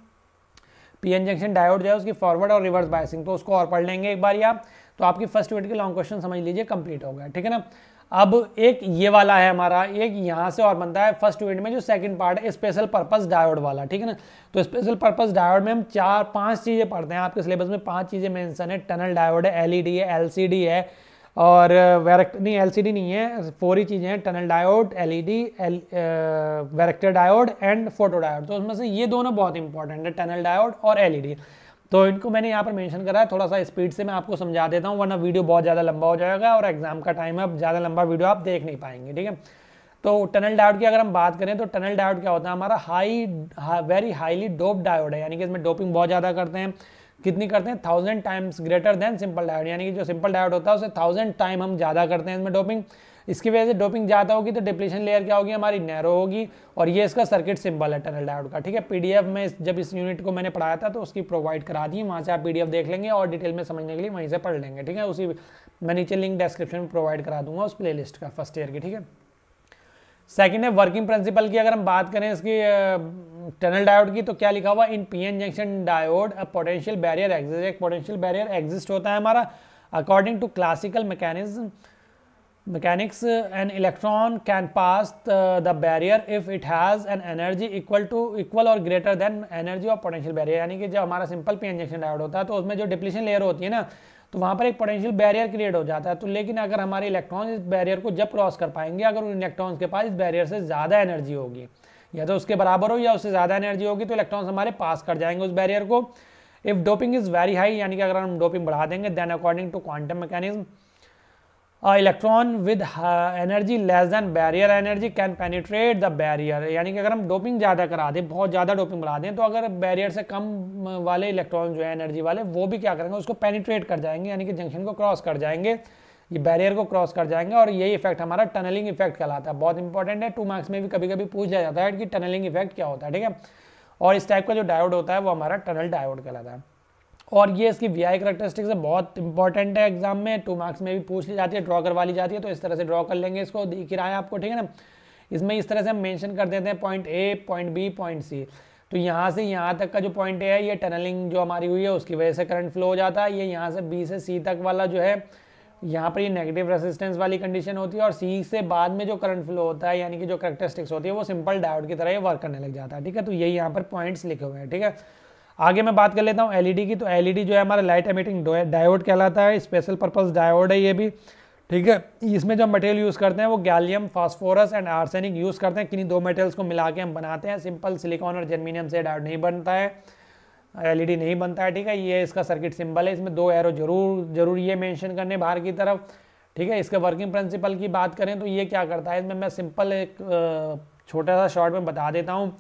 पी एन जंक्शन डायोड जो है उसकी फॉरवर्ड और रिवर्स बायसिंग तो उसको और पढ़ लेंगे एक बार आप तो आपकी फर्स्ट यूनिट के लॉन्ग क्वेश्चन समझ लीजिए कंप्लीट हो गया ठीक है ना अब एक ये वाला है हमारा एक यहाँ से और बनता है फर्स्ट यूनिट में जो सेकंड पार्ट है स्पेशल पर्पस डायोड वाला ठीक है ना तो स्पेशल पर्पस डायोड में हम चार पांच चीज़ें पढ़ते हैं आपके सिलेबस में पांच चीज़ें मेंशन है टनल डायोड है एलईडी e है एलसीडी है और वैरक्ट uh, नहीं एल नहीं है फोर ही चीज़ें हैं tunnel diode LED L varactor diode and photodiode तो उसमें से ये दोनों बहुत इंपॉर्टेंट है टनल डायोड और एल तो इनको मैंने यहाँ पर मेंशन करा है थोड़ा सा स्पीड से मैं आपको समझा देता हूँ वरना वीडियो बहुत ज़्यादा लंबा हो जाएगा और एग्जाम का टाइम है अब ज़्यादा लंबा वीडियो आप देख नहीं पाएंगे ठीक है तो टनल डायोड की अगर हम बात करें तो टनल डायोड क्या होता है हमारा हाई हा, वेरी हाईली डोप डायोड है यानी कि इसमें डोपिंग बहुत ज़्यादा करते हैं कितनी करते हैं thousand times greater than simple diode यानी कि जो सिंपल डायोड होता है उसे थाउजेंड टाइम हम ज़्यादा करते हैं इसमें डोपिंग इसकी वजह से डोपिंग ज़्यादा होगी तो डिप्लेशन लेयर क्या होगी हमारी नैरो होगी और ये इसका सर्किट सिंबल है टनल डायोड का ठीक है पीडीएफ में जब इस यूनिट को मैंने पढ़ाया था तो उसकी प्रोवाइड करा दी वहाँ से आप पीडीएफ देख लेंगे और डिटेल में समझने के लिए वहीं से पढ़ लेंगे ठीक है उसी मैं नीचे लिंक डिस्क्रिप्शन में प्रोवाइड करा दूंगा उस प्ले का फर्स्ट ईयर की ठीक है सेकेंड है वर्किंग प्रिंसिपल की अगर हम बात करें इसकी टनल डायोड की तो क्या लिखा हुआ in N junction diode potential barrier exist एक पोटेंशियल बैरियर एग्जिस्ट होता है हमारा according to classical mechanism mechanics uh, an electron can pass the barrier if it has an energy equal to equal और greater than energy energy potential barrier यानी कि जब हमारा simple P injection diode होता है तो उसमें जो डिप्लीशन लेयर होती है ना तो वहाँ पर एक पोटेंशियल बैरियर क्रिएट हो जाता है तो लेकिन अगर हमारे इलेक्ट्रॉन इस बैरियर को जब क्रॉस कर पाएंगे अगर उन इलेक्ट्रॉन्स के पास इस बैरियर से ज़्यादा एनर्जी होगी या तो उसके बराबर हो या उससे ज़्यादा एनर्जी होगी तो इलेक्ट्रॉन्स हमारे पास कर जाएंगे उस बैरियर को if doping is very high यानी कि अगर हम डोपिंग बढ़ा देंगे then according to quantum mechanism electron with energy less than barrier energy can penetrate the barrier यानी कि अगर हम डोपिंग ज़्यादा करा दें बहुत ज़्यादा डोपिंग बढ़ा दें तो अगर बैरियर से कम वाले इलेक्ट्रॉन जो है एनर्जी वाले वो भी क्या करेंगे उसको पेनिट्रेट कर जाएंगे यानी कि जंक्शन को क्रॉस कर जाएंगे ये बैरियर को क्रॉस कर जाएंगे और यही इफेक्ट हमारा टनलिंग इफेक्ट कहलाता है बहुत इंपॉर्टेंट है टू मार्क्स में भी कभी कभी पूछ जाता है कि टनलिंग इफेक्ट क्या होता है ठीक है और इस टाइप का जो डायोड होता है वो हमारा टनल डायोड कहलाता है और ये इसकी वी आई करेक्टरिस्टिक्स है बहुत इंपॉर्टेंट है एग्जाम में टू मार्क्स में भी पूछ ली जाती है ड्रॉ करवा ली जाती है तो इस तरह से ड्रॉ कर लेंगे इसको दिख रहा है आपको ठीक है ना इसमें इस तरह से हम मैंशन कर देते हैं point A point B point C तो यहाँ से यहाँ तक का जो पॉइंट ए है ये टनलिंग जो हमारी हुई है उसकी वजह से करंट फ्लो हो जाता है ये यहाँ से बी से सी तक वाला जो है यहाँ पर ये नेगेटिव रेसिस्टेंस वाली कंडीशन होती है और सी से बाद में जो करंट फ्लो होता है यानी कि जो करेक्टरिस्टिक्स होती है वो सिंपल डायोड की तरह ही वर्क करने लग जाता है ठीक है तो यही यहाँ पर पॉइंट्स लिखे हुए हैं ठीक है आगे मैं बात कर लेता हूँ एलईडी e की तो एलईडी e जो है हमारा लाइट एमिटिंग डायोड कहलाता है स्पेशल पर्पज डायोड है ये भी ठीक है इसमें जो मटेरियल यूज़ करते हैं वो gallium phosphorus and arsenic use करते हैं किन्हीं दो मटेरियल्स को मिला के हम बनाते हैं सिंपल सिलिकॉन और जर्मीनियम से डायोड नहीं बनता है एलईडी e नहीं बनता है ठीक है ये इसका सर्किट सिंबल है इसमें दो एरो जरूर जरूर ये मेंशन करने बाहर की तरफ ठीक है इसके वर्किंग प्रिंसिपल की बात करें तो ये क्या करता है इसमें मैं सिंपल एक छोटा सा शॉर्ट में बता देता हूँ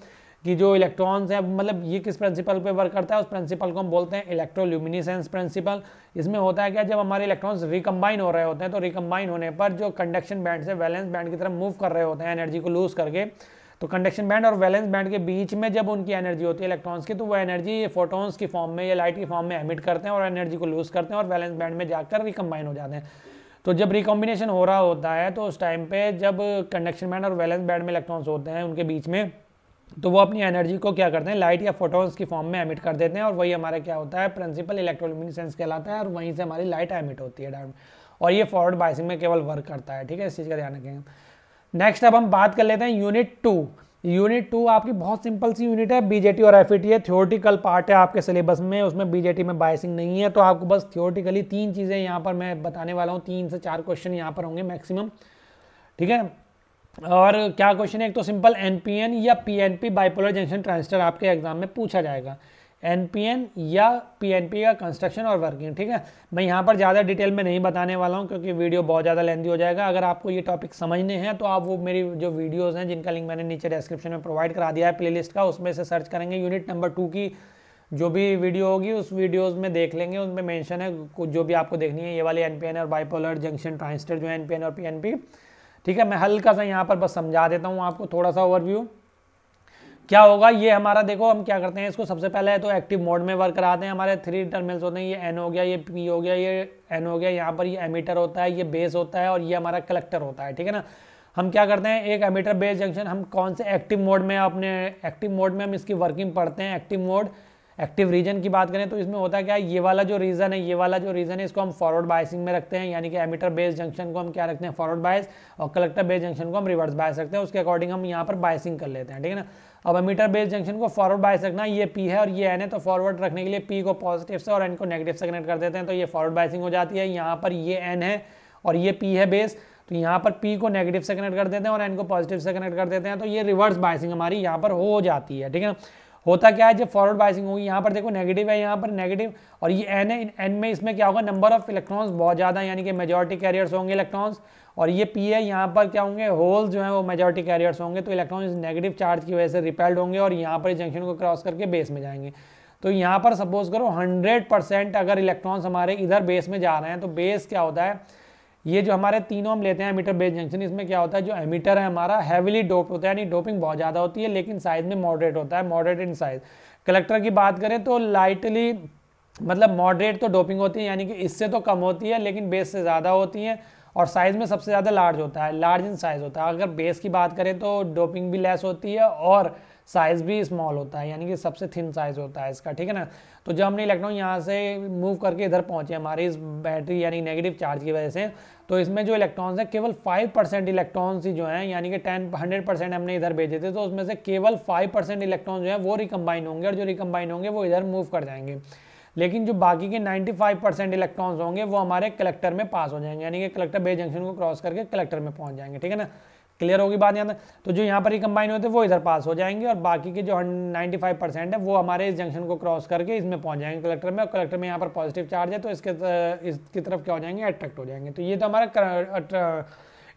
कि जो इलेक्ट्रॉन्स है मतलब ये किस प्रिंसिपल पे वर्क करता है उस प्रिंसिपल को हम बोलते हैं इलेक्ट्रोल्यूमिनिसेंस प्रिंसिपल इसमें होता है क्या जब हमारे इलेक्ट्रॉन्स रिकम्बाइन हो रहे होते हैं तो रिकम्बाइन होने पर जो कंडक्शन बैंड से वैलेंस बैंड की तरफ मूव कर रहे होते हैं एनर्जी को लूज करके तो कंडक्शन बैंड और वैलेंस बैंड के बीच में जब उनकी एनर्जी होती है इलेक्ट्रॉन्स की तो वो एनर्जी फोटोन्स की फॉर्म में या लाइट की फॉर्म में एमिट करते हैं और एनर्जी को लूज करते हैं और वैलेंस बैंड में जाकर रिकम्बाइन हो जाते हैं तो जब रिकॉम्बिनेशन हो रहा होता है तो उस टाइम पे जब कंडक्शन बैंड और वैलेंस बैंड में इलेक्ट्रॉन्स होते हैं उनके बीच में तो वो अपनी एनर्जी को क्या करते हैं लाइट या फोटोन्स की फॉर्म में एमिट कर देते हैं और वही हमारा क्या होता है प्रिंसिपल इलेक्ट्रोलुमिनेसेंस कहलाता है और वहीं से हमारी लाइट एमिट होती है और ये फॉरवर्ड बाइसिंग में केवल वर्क करता है ठीक है इस चीज़ का ध्यान रखेंगे नेक्स्ट अब हम बात कर लेते हैं यूनिट टू यूनिट टू आपकी बहुत सिंपल सी यूनिट है बीजेटी और एफ e है थियोरटिकल पार्ट है आपके सिलेबस में उसमें बीजेटी में बायसिंग नहीं है तो आपको बस थियोरटिकली तीन चीज़ें यहाँ पर मैं बताने वाला हूँ तीन से चार क्वेश्चन यहाँ पर होंगे मैक्सिमम ठीक है और क्या क्वेश्चन है एक तो सिंपल एन पी एन या P N P bipolar junction transistor आपके एग्जाम में पूछा जाएगा एन पी एन या पी एन पी का कंस्ट्रक्शन और वर्किंग ठीक है मैं यहाँ पर ज़्यादा डिटेल में नहीं बताने वाला हूँ क्योंकि वीडियो बहुत ज़्यादा लेंदी हो जाएगा अगर आपको ये टॉपिक समझने हैं तो आप वो मेरी जो वीडियोज़ हैं जिनका लिंक मैंने नीचे डिस्क्रिप्शन में प्रोवाइड करा दिया है प्लेलिस्ट का उसमें से सर्च करेंगे यूनिट नंबर टू की जो भी वीडियो होगी उस वीडियोज़ में देख लेंगे उनमें मेंशन है जो भी आपको देखनी है ये वाले एन पी एन और बाइपोलर जंक्शन ट्रांसटर जो है एन पी एन और पी एन पी ठीक है मैं हल्का सा यहाँ पर बस समझा देता हूँ आपको थोड़ा सा ओवरव्यू क्या होगा ये हमारा देखो हम क्या करते हैं इसको सबसे पहले तो एक्टिव मोड में वर्क कराते हैं हमारे थ्री टर्मिनल्स होते हैं ये एन हो गया ये पी हो गया ये एन हो गया यहाँ पर ये एमीटर होता है ये बेस होता है और ये हमारा कलेक्टर होता है ठीक है ना हम क्या करते हैं एक एमीटर बेस जंक्शन हम कौन से एक्टिव मोड में अपने एक्टिव मोड में हम इसकी वर्किंग पढ़ते हैं एक्टिव मोड एक्टिव रीजन की बात करें तो इसमें होता क्या है ये वाला जो रीजन है ये वाला जो रीजन है इसको हम फॉरवर्ड बायसिंग में रखते हैं यानी कि एमिटर बेस जंक्शन को हम क्या रखते हैं फॉरवर्ड बायस और कलेक्टर बेस जंक्शन को हम रिवर्स बायस रखते हैं उसके अकॉर्डिंग हम यहाँ पर बायसिंग कर लेते हैं ठीक है ना अब एमिटर बेस जंक्शन को फॉरवर्ड बायस रखना ये पी है और ये एन है तो फॉरवर्ड रखने के लिए पी को पॉजिटिव से और एन को नेगेटिव से कनेक्ट कर देते हैं तो ये फॉरवर्ड बायसिंग हो जाती है यहाँ पर ये एन है और ये पी है बेस तो यहाँ पर पी को नेगेटिव से कनेक्ट कर देते हैं और एन को पॉजिटिव से कनेक्ट कर देते हैं तो ये रिवर्स बायसिंग हमारी यहाँ पर हो जाती है ठीक है होता क्या है जब फॉरवर्ड बाइसिंग होगी यहाँ पर देखो नेगेटिव है यहाँ पर नेगेटिव और ये एन है एन में इसमें क्या होगा नंबर ऑफ इलेक्ट्रॉन्स बहुत ज़्यादा यानी कि मेजोरिटी कैरियर्स होंगे इलेक्ट्रॉन्स और ये पी है यहाँ पर क्या होंगे होल्स जो हैं वो मेजोरिटी कैरियर्स होंगे तो इलेक्ट्रॉन इस नेगेटिव चार्ज की वजह से रिपेल्ड होंगे और यहाँ पर जंक्शन को क्रॉस करके बेस में जाएंगे तो यहाँ पर सपोज करो हंड्रेड परसेंट अगर इलेक्ट्रॉन्स हमारे इधर बेस में जा रहे हैं तो बेस क्या होता है ये जो हमारे तीनों हम लेते हैं एमिटर बेस जंक्शन इसमें क्या होता है जो एमिटर है हमारा हैविली डोप होता है यानी डोपिंग बहुत ज़्यादा होती है लेकिन साइज में मॉडरेट होता है मॉडरेट इन साइज कलेक्टर की बात करें तो लाइटली मतलब मॉडरेट तो डोपिंग होती है यानी कि इससे तो कम होती है लेकिन बेस से ज़्यादा होती है और साइज़ में सबसे ज़्यादा लार्ज होता है लार्ज इन साइज़ होता है अगर बेस की बात करें तो डोपिंग भी लेस होती है और साइज़ भी स्मॉल होता है यानी कि सबसे थिन साइज़ होता है इसका ठीक है ना तो जब हमने इलेक्ट्रॉन यहाँ से मूव करके इधर पहुँचे हमारे इस बैटरी यानी नेगेटिव चार्ज की वजह से तो इसमें जो इलेक्ट्रॉन्स हैं केवल 5 परसेंट इलेक्ट्रॉन्स ही जो हैं यानी कि 10 100 परसेंट हमने इधर भेजे थे तो उसमें से केवल 5 परसेंट इलेक्ट्रॉन जो है वो रिकम्बाइन होंगे और जो रिकम्बाइन होंगे वो इधर मूव कर जाएंगे लेकिन जो बाकी के 95 परसेंट इलेक्ट्रॉन्स होंगे वो हमारे कलेक्टर में पास हो जाएंगे यानी कि कलेक्टर बे जंक्शन को क्रॉस करके कलेक्टर में पहुँच जाएंगे ठीक है ना क्लियर होगी बात यहाँ तो जो यहाँ पर ही कंबाइन होते हैं वो इधर पास हो जाएंगे और बाकी के जो नाइन्टी फाइव परसेंट है वो हमारे इस जंक्शन को क्रॉस करके इसमें पहुँच जाएंगे कलेक्टर में और कलेक्टर में यहाँ पर पॉजिटिव चार्ज है तो इसके इसकी तरफ क्या हो जाएंगे अट्रैक्ट हो जाएंगे तो ये तो हमारा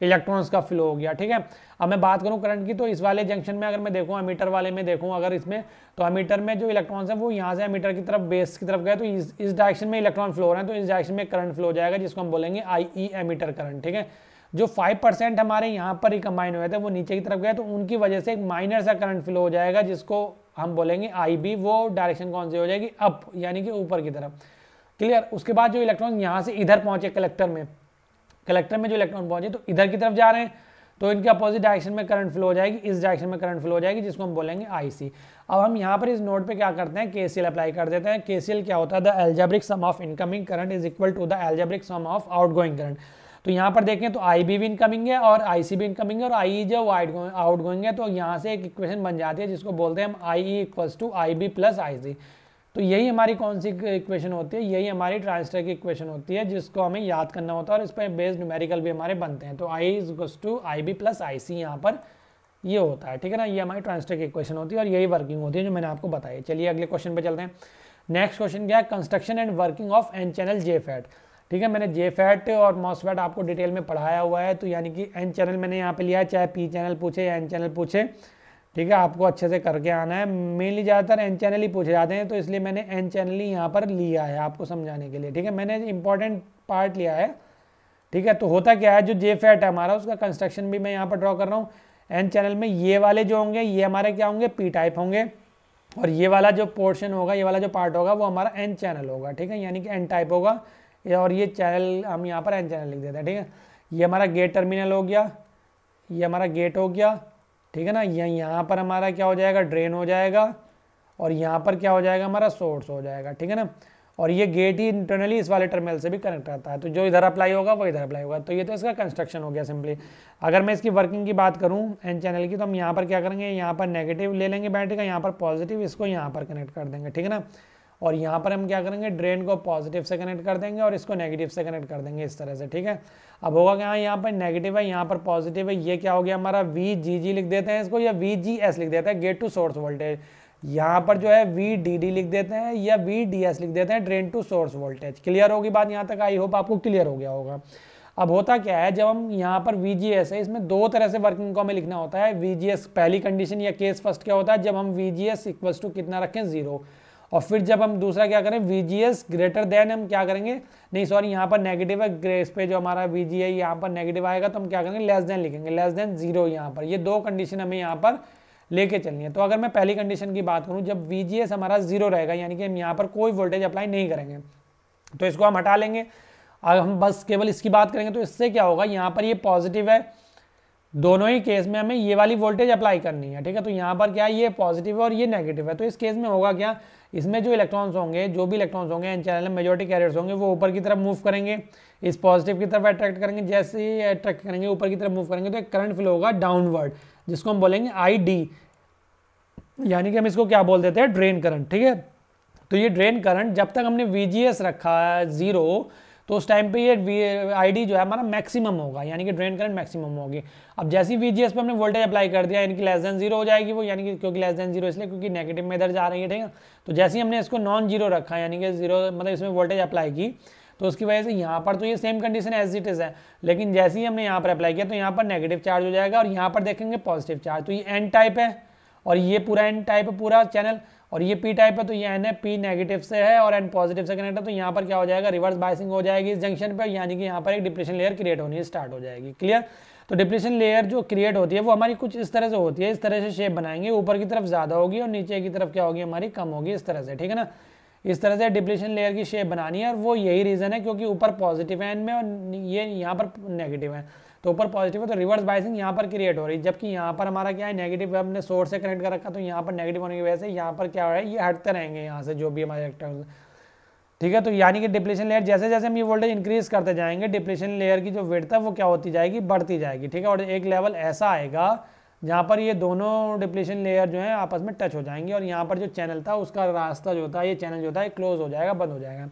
इलेक्ट्रॉन्स का फ्लो हो गया ठीक है अब मैं बात करूं करंट की तो इस वाले जंक्शन में अगर मैं देखूं अमीटर वाले में देखूं अगर इसमें तो अमीटर में जो इलेक्ट्रॉन्स है वो यहाँ से अमीटर की तरफ बेस की तरफ गए तो इस इस डायरेक्शन में इलेक्ट्रॉन फ्लो हो रहे हैं तो इस डायरेक्शन में करंट फ्लो हो जाएगा जिसको हम बोलेंगे आई ई एमीटर करंट ठीक है जो फाइव परसेंट हमारे यहाँ पर ही कंबाइन हुए थे वो नीचे की तरफ गए तो उनकी वजह से एक माइनर सा करंट फ्लो हो जाएगा जिसको हम बोलेंगे आई बी वो डायरेक्शन कौन सी हो जाएगी अप यानी कि ऊपर की तरफ क्लियर उसके बाद जो इलेक्ट्रॉन यहाँ से इधर पहुंचे कलेक्टर में कलेक्टर में जो इलेक्ट्रॉन पहुंचे तो इधर की तरफ जा रहे हैं तो इनके अपोजिट डायरेक्शन में करंट फ्लो हो जाएगी इस डायरेक्शन में करंट फ्लो हो जाएगी जिसको हम बोलेंगे आईसी अब हम यहाँ पर इस नोट पे क्या करते हैं केसीएल अप्लाई कर देते हैं केसीएल क्या होता है the algebraic sum of incoming current is equal to the algebraic sum of outgoing current तो यहाँ पर देखें तो आई बी भी इनकमिंग है और आई सी भी इनकमिंग है और आई e जो वाइड आउट गोइंग है तो यहाँ से एक इक्वेशन बन जाती है जिसको बोलते हैं हम I E equals to I B plus I C तो यही हमारी कौन सी इक्वेशन होती है यही हमारी ट्रांसटर की इक्वेशन होती है जिसको हमें याद करना होता है और इस पर बेस्ड न्यूमेरिकल भी हमारे बनते हैं तो I is to I B plus I C यहाँ पर ये होता है ठीक है ना ये हमारी ट्रांसटर की इक्वेशन होती है और यही वर्किंग होती है जो मैंने आपको बताया चलिए अगले क्वेश्चन पर चलते हैं नेक्स्ट क्वेश्चन क्या है construction and working of N channel J FET ठीक है मैंने जे फैट और मॉसफैट आपको डिटेल में पढ़ाया हुआ है तो यानी कि एन चैनल मैंने यहाँ पे लिया है चाहे पी चैनल पूछे या एन चैनल पूछे ठीक है आपको अच्छे से करके आना है मेनली ज़्यादातर एन चैनल ही पूछे जाते हैं तो इसलिए मैंने एन चैनल ही यहाँ पर लिया है आपको समझाने के लिए ठीक है मैंने इंपॉर्टेंट पार्ट लिया है ठीक है तो होता क्या है जो जे फैट है हमारा उसका कंस्ट्रक्शन भी मैं यहाँ पर ड्रॉ कर रहा हूँ एन चैनल में ये वाले जो होंगे ये हमारे क्या होंगे पी टाइप होंगे और ये वाला जो पोर्शन होगा ये वाला जो पार्ट होगा वो हमारा एन चैनल होगा ठीक है यानी कि एन टाइप होगा और ये चैनल हम यहाँ पर एन चैनल लिख देते हैं ठीक है ये हमारा गेट टर्मिनल हो गया ये हमारा गेट हो गया ठीक है ना यह यहाँ पर हमारा क्या हो जाएगा ड्रेन हो जाएगा और यहाँ पर क्या हो जाएगा हमारा सोर्स हो जाएगा ठीक है ना और ये गेट ही इंटरनली इस वाले टर्मिनल से भी कनेक्ट रहता है तो जो इधर अप्लाई होगा वो इधर अप्लाई होगा तो ये तो इसका कंस्ट्रक्शन हो गया सिंपली अगर मैं इसकी वर्किंग की बात करूँ एन चैनल की तो हम यहाँ पर क्या करेंगे यहाँ पर नेगेटिव ले लेंगे बैटरी का यहाँ पर पॉजिटिव इसको यहाँ पर कनेक्ट कर देंगे ठीक है ना और यहाँ पर हम क्या करेंगे ड्रेन को पॉजिटिव से कनेक्ट कर देंगे और इसको नेगेटिव से कनेक्ट कर देंगे इस तरह से ठीक है अब होगा क्या हाँ, यहाँ पर नेगेटिव है यहाँ पर पॉजिटिव है ये क्या हो गया हमारा वी जी जी लिख देते हैं इसको या वी जी एस लिख देते हैं गेट टू सोर्स वोल्टेज यहाँ पर जो है वी डी डी लिख देते हैं या वी डी एस लिख देते हैं drain to source voltage clear होगी बात यहाँ तक आई होप आपको क्लियर हो गया होगा अब होता क्या है जब हम यहाँ पर वी जी एस है इसमें दो तरह से वर्किंग को हमें लिखना होता है वी जी एस पहली कंडीशन या केस फर्स्ट क्या होता है जब हम V G S equal to कितना रखें जीरो और फिर जब हम दूसरा क्या करें V G S greater than हम क्या करेंगे नहीं सॉरी यहाँ पर नेगेटिव है इस पर जो हमारा वी जी आई यहाँ पर नेगेटिव आएगा तो हम क्या करेंगे लेस देन लिखेंगे लेस देन जीरो यहाँ पर ये दो कंडीशन हमें यहाँ पर लेके चलनी है तो अगर मैं पहली कंडीशन की बात करूँ जब वी हमारा जीरो रहेगा यानी कि हम यहाँ पर कोई वोल्टेज अप्लाई नहीं करेंगे तो इसको हम हटा लेंगे अगर हम बस केवल इसकी बात करेंगे तो इससे क्या होगा यहाँ पर ये पॉजिटिव है दोनों ही केस में हमें ये वाली वोल्टेज अप्लाई करनी है ठीक है तो यहाँ पर क्या ये पॉजिटिव है और ये नेगेटिव है तो इस केस में होगा क्या इसमें जो इलेक्ट्रॉन्स होंगे जो भी इलेक्ट्रॉन्स होंगे एन चैनल में मेजोरिटी कैरियर्स होंगे वो ऊपर की तरफ मूव करेंगे इस पॉजिटिव की तरफ अट्रैक्ट करेंगे जैसे ही अट्रैक्ट करेंगे ऊपर की तरफ मूव करेंगे तो एक करंट फ्लो होगा डाउनवर्ड जिसको हम बोलेंगे आई यानी कि हम इसको क्या बोल देते हैं ड्रेन करंट ठीक है तो ये ड्रेन करंट जब तक हमने वी रखा है ज़ीरो तो उस टाइम पे ये आईडी जो है हमारा मैक्सिमम होगा यानी कि ड्रेन करंट मैक्सिमम होगी अब जैसे ही वीजीएस पे हमने वोल्टेज अप्लाई कर दिया यानी कि लेस देन जीरो हो जाएगी वो यानी कि क्योंकि लेस देन जीरो इसलिए क्योंकि नेगेटिव में इधर जा रही है ठीक है तो जैसे ही हमने इसको नॉन जीरो रखा यानी कि जीरो मतलब इसमें वोल्टेज अप्लाई की तो उसकी वजह से यहाँ पर तो ये same condition as it is है लेकिन जैसे ही हमने यहाँ पर अप्लाई किया तो यहाँ पर नेगेटिव चार्ज हो जाएगा और यहाँ पर देखेंगे पॉजिटिव चार्ज तो ये एन टाइप है और ये पूरा एन टाइप है पूरा चैनल और ये पी टाइप है तो ये एन है पी नेगेटिव से है और एन पॉजिटिव से कनेक्ट है तो यहाँ पर क्या हो जाएगा रिवर्स बाइसिंग हो जाएगी इस जंक्शन पर यानी कि यहाँ पर एक डिप्रेशन लेयर क्रिएट होनी स्टार्ट हो जाएगी क्लियर तो डिप्रेशन लेयर जो क्रिएट होती है वो हमारी कुछ इस तरह से होती है इस तरह से शेप बनाएंगे ऊपर की तरफ ज़्यादा होगी और नीचे की तरफ क्या होगी हमारी कम होगी इस तरह से ठीक है ना इस तरह से डिप्रेशन लेयर की शेप बनानी है और वो यही रीज़न है क्योंकि ऊपर पॉजिटिव है एन में और ये यहाँ पर नेगेटिव है तो ऊपर पॉजिटिव है तो रिवर्स बाइसिंग यहाँ पर क्रिएट हो रही है जबकि यहाँ पर हमारा क्या है नेगेटिव हमने सोर्स से कनेक्ट कर रखा तो यहाँ पर नेगेटिव होने की वजह से यहाँ पर क्या हो रहा है ये हटते रहेंगे यहाँ से जो भी हमारे इलेक्ट्रॉन ठीक है तो यानी कि डिप्लेशन लेयर जैसे जैसे हम ये वोल्टेज इंक्रीज करते जाएंगे डिप्लेशन लेयर की जो वेट है वो क्या होती जाएगी बढ़ती जाएगी ठीक है और एक लेवल ऐसा आएगा जहाँ पर ये दोनों डिप्लेशन लेयर जो है आपस में टच हो जाएंगे और यहाँ पर जो चैनल था उसका रास्ता जो था ये चैनल जो था ये क्लोज हो जाएगा बंद हो जाएगा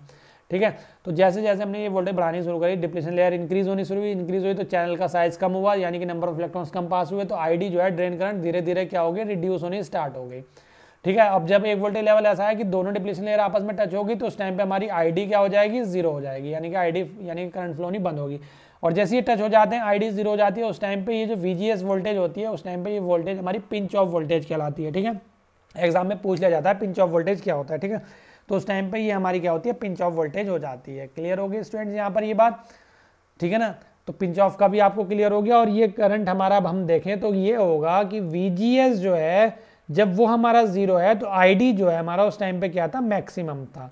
ठीक है तो जैसे जैसे हमने ये वोल्टेज बढ़ानी शुरू करी डिप्लेशन लेयर इंक्रीज होनी शुरू हुई इंक्रीज हुई तो चैनल का साइज कम हुआ यानी कि नंबर ऑफ इलेक्ट्रॉन्स कम पास हुए तो आईडी जो है ड्रेन करंट धीरे धीरे क्या हो गई रिड्यूस होनी स्टार्ट हो गई ठीक है अब जब एक वोल्टेज लेवल ऐसा है कि दोनों डिप्लेशन लेयर आपस में टच होगी तो उस टाइम पर हमारी आई क्या हो जाएगी जीरो हो जाएगी यानी कि आई यानी कि करंट फ्लो नहीं बंद होगी और जैसे ये टच हो जाते हैं आई जीरो हो जाती है उस टाइम पर ये जो वीजीएस वोल्टेज होती है उस टाइम पर ये वोल्टेज हमारी पिंच ऑफ वोल्टेज कहलाती है ठीक है एग्जाम में पूछ लिया जाता है पिंच ऑफ वोल्टेज क्या होता है ठीक है तो उस टाइम पे ये हमारी क्या होती है पिंच ऑफ वोल्टेज हो जाती है क्लियर हो गई स्टूडेंट्स यहाँ पर ये बात ठीक है ना तो पिंच ऑफ का भी आपको क्लियर हो गया और ये करंट हमारा अब हम देखें तो ये होगा कि वी जो है जब वो हमारा जीरो है तो आई जो है हमारा उस टाइम पर क्या था मैक्सिमम था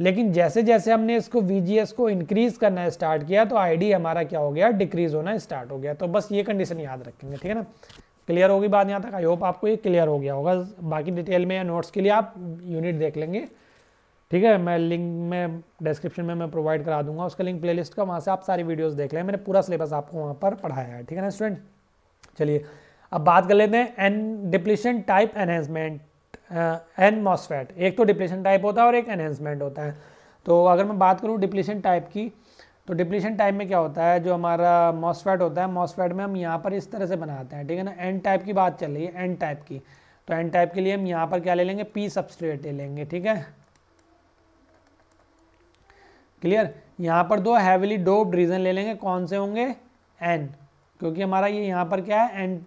लेकिन जैसे जैसे हमने इसको वी को इंक्रीज करना स्टार्ट किया तो आई हमारा क्या हो गया डिक्रीज होना स्टार्ट हो गया तो बस ये कंडीशन याद रखेंगे ठीक है ना क्लियर होगी बात यहाँ तक आई होप आपको ये क्लियर हो गया होगा बाकी डिटेल में या नोट्स के लिए आप यूनिट देख लेंगे ठीक है मैं लिंक में डिस्क्रिप्शन में मैं प्रोवाइड करा दूंगा उसका लिंक प्लेलिस्ट का वहाँ से आप सारी वीडियोस देख लें मैंने पूरा सिलेबस आपको वहाँ पर पढ़ाया है ठीक है ना स्टूडेंट चलिए अब बात कर लेते हैं N depletion type enhancement N MOSFET एक तो डिप्लीशन टाइप होता है और एक एनहेंसमेंट होता है तो अगर मैं बात करूँ डिप्लीशन टाइप की तो डिप्लीशन टाइप में क्या होता है जो हमारा मॉसफेट होता है मॉसफेट में हम यहाँ पर इस तरह से बनाते हैं ठीक है ना एन टाइप की बात चल रही है एन टाइप की तो एन टाइप के लिए हम यहाँ पर क्या ले लेंगे पी सबस्ट्रेट ले लेंगे ठीक है क्लियर यहाँ पर दो हैविली डोप्ड रीजन ले लेंगे कौन से होंगे एन क्योंकि हमारा ये यहाँ पर क्या है एन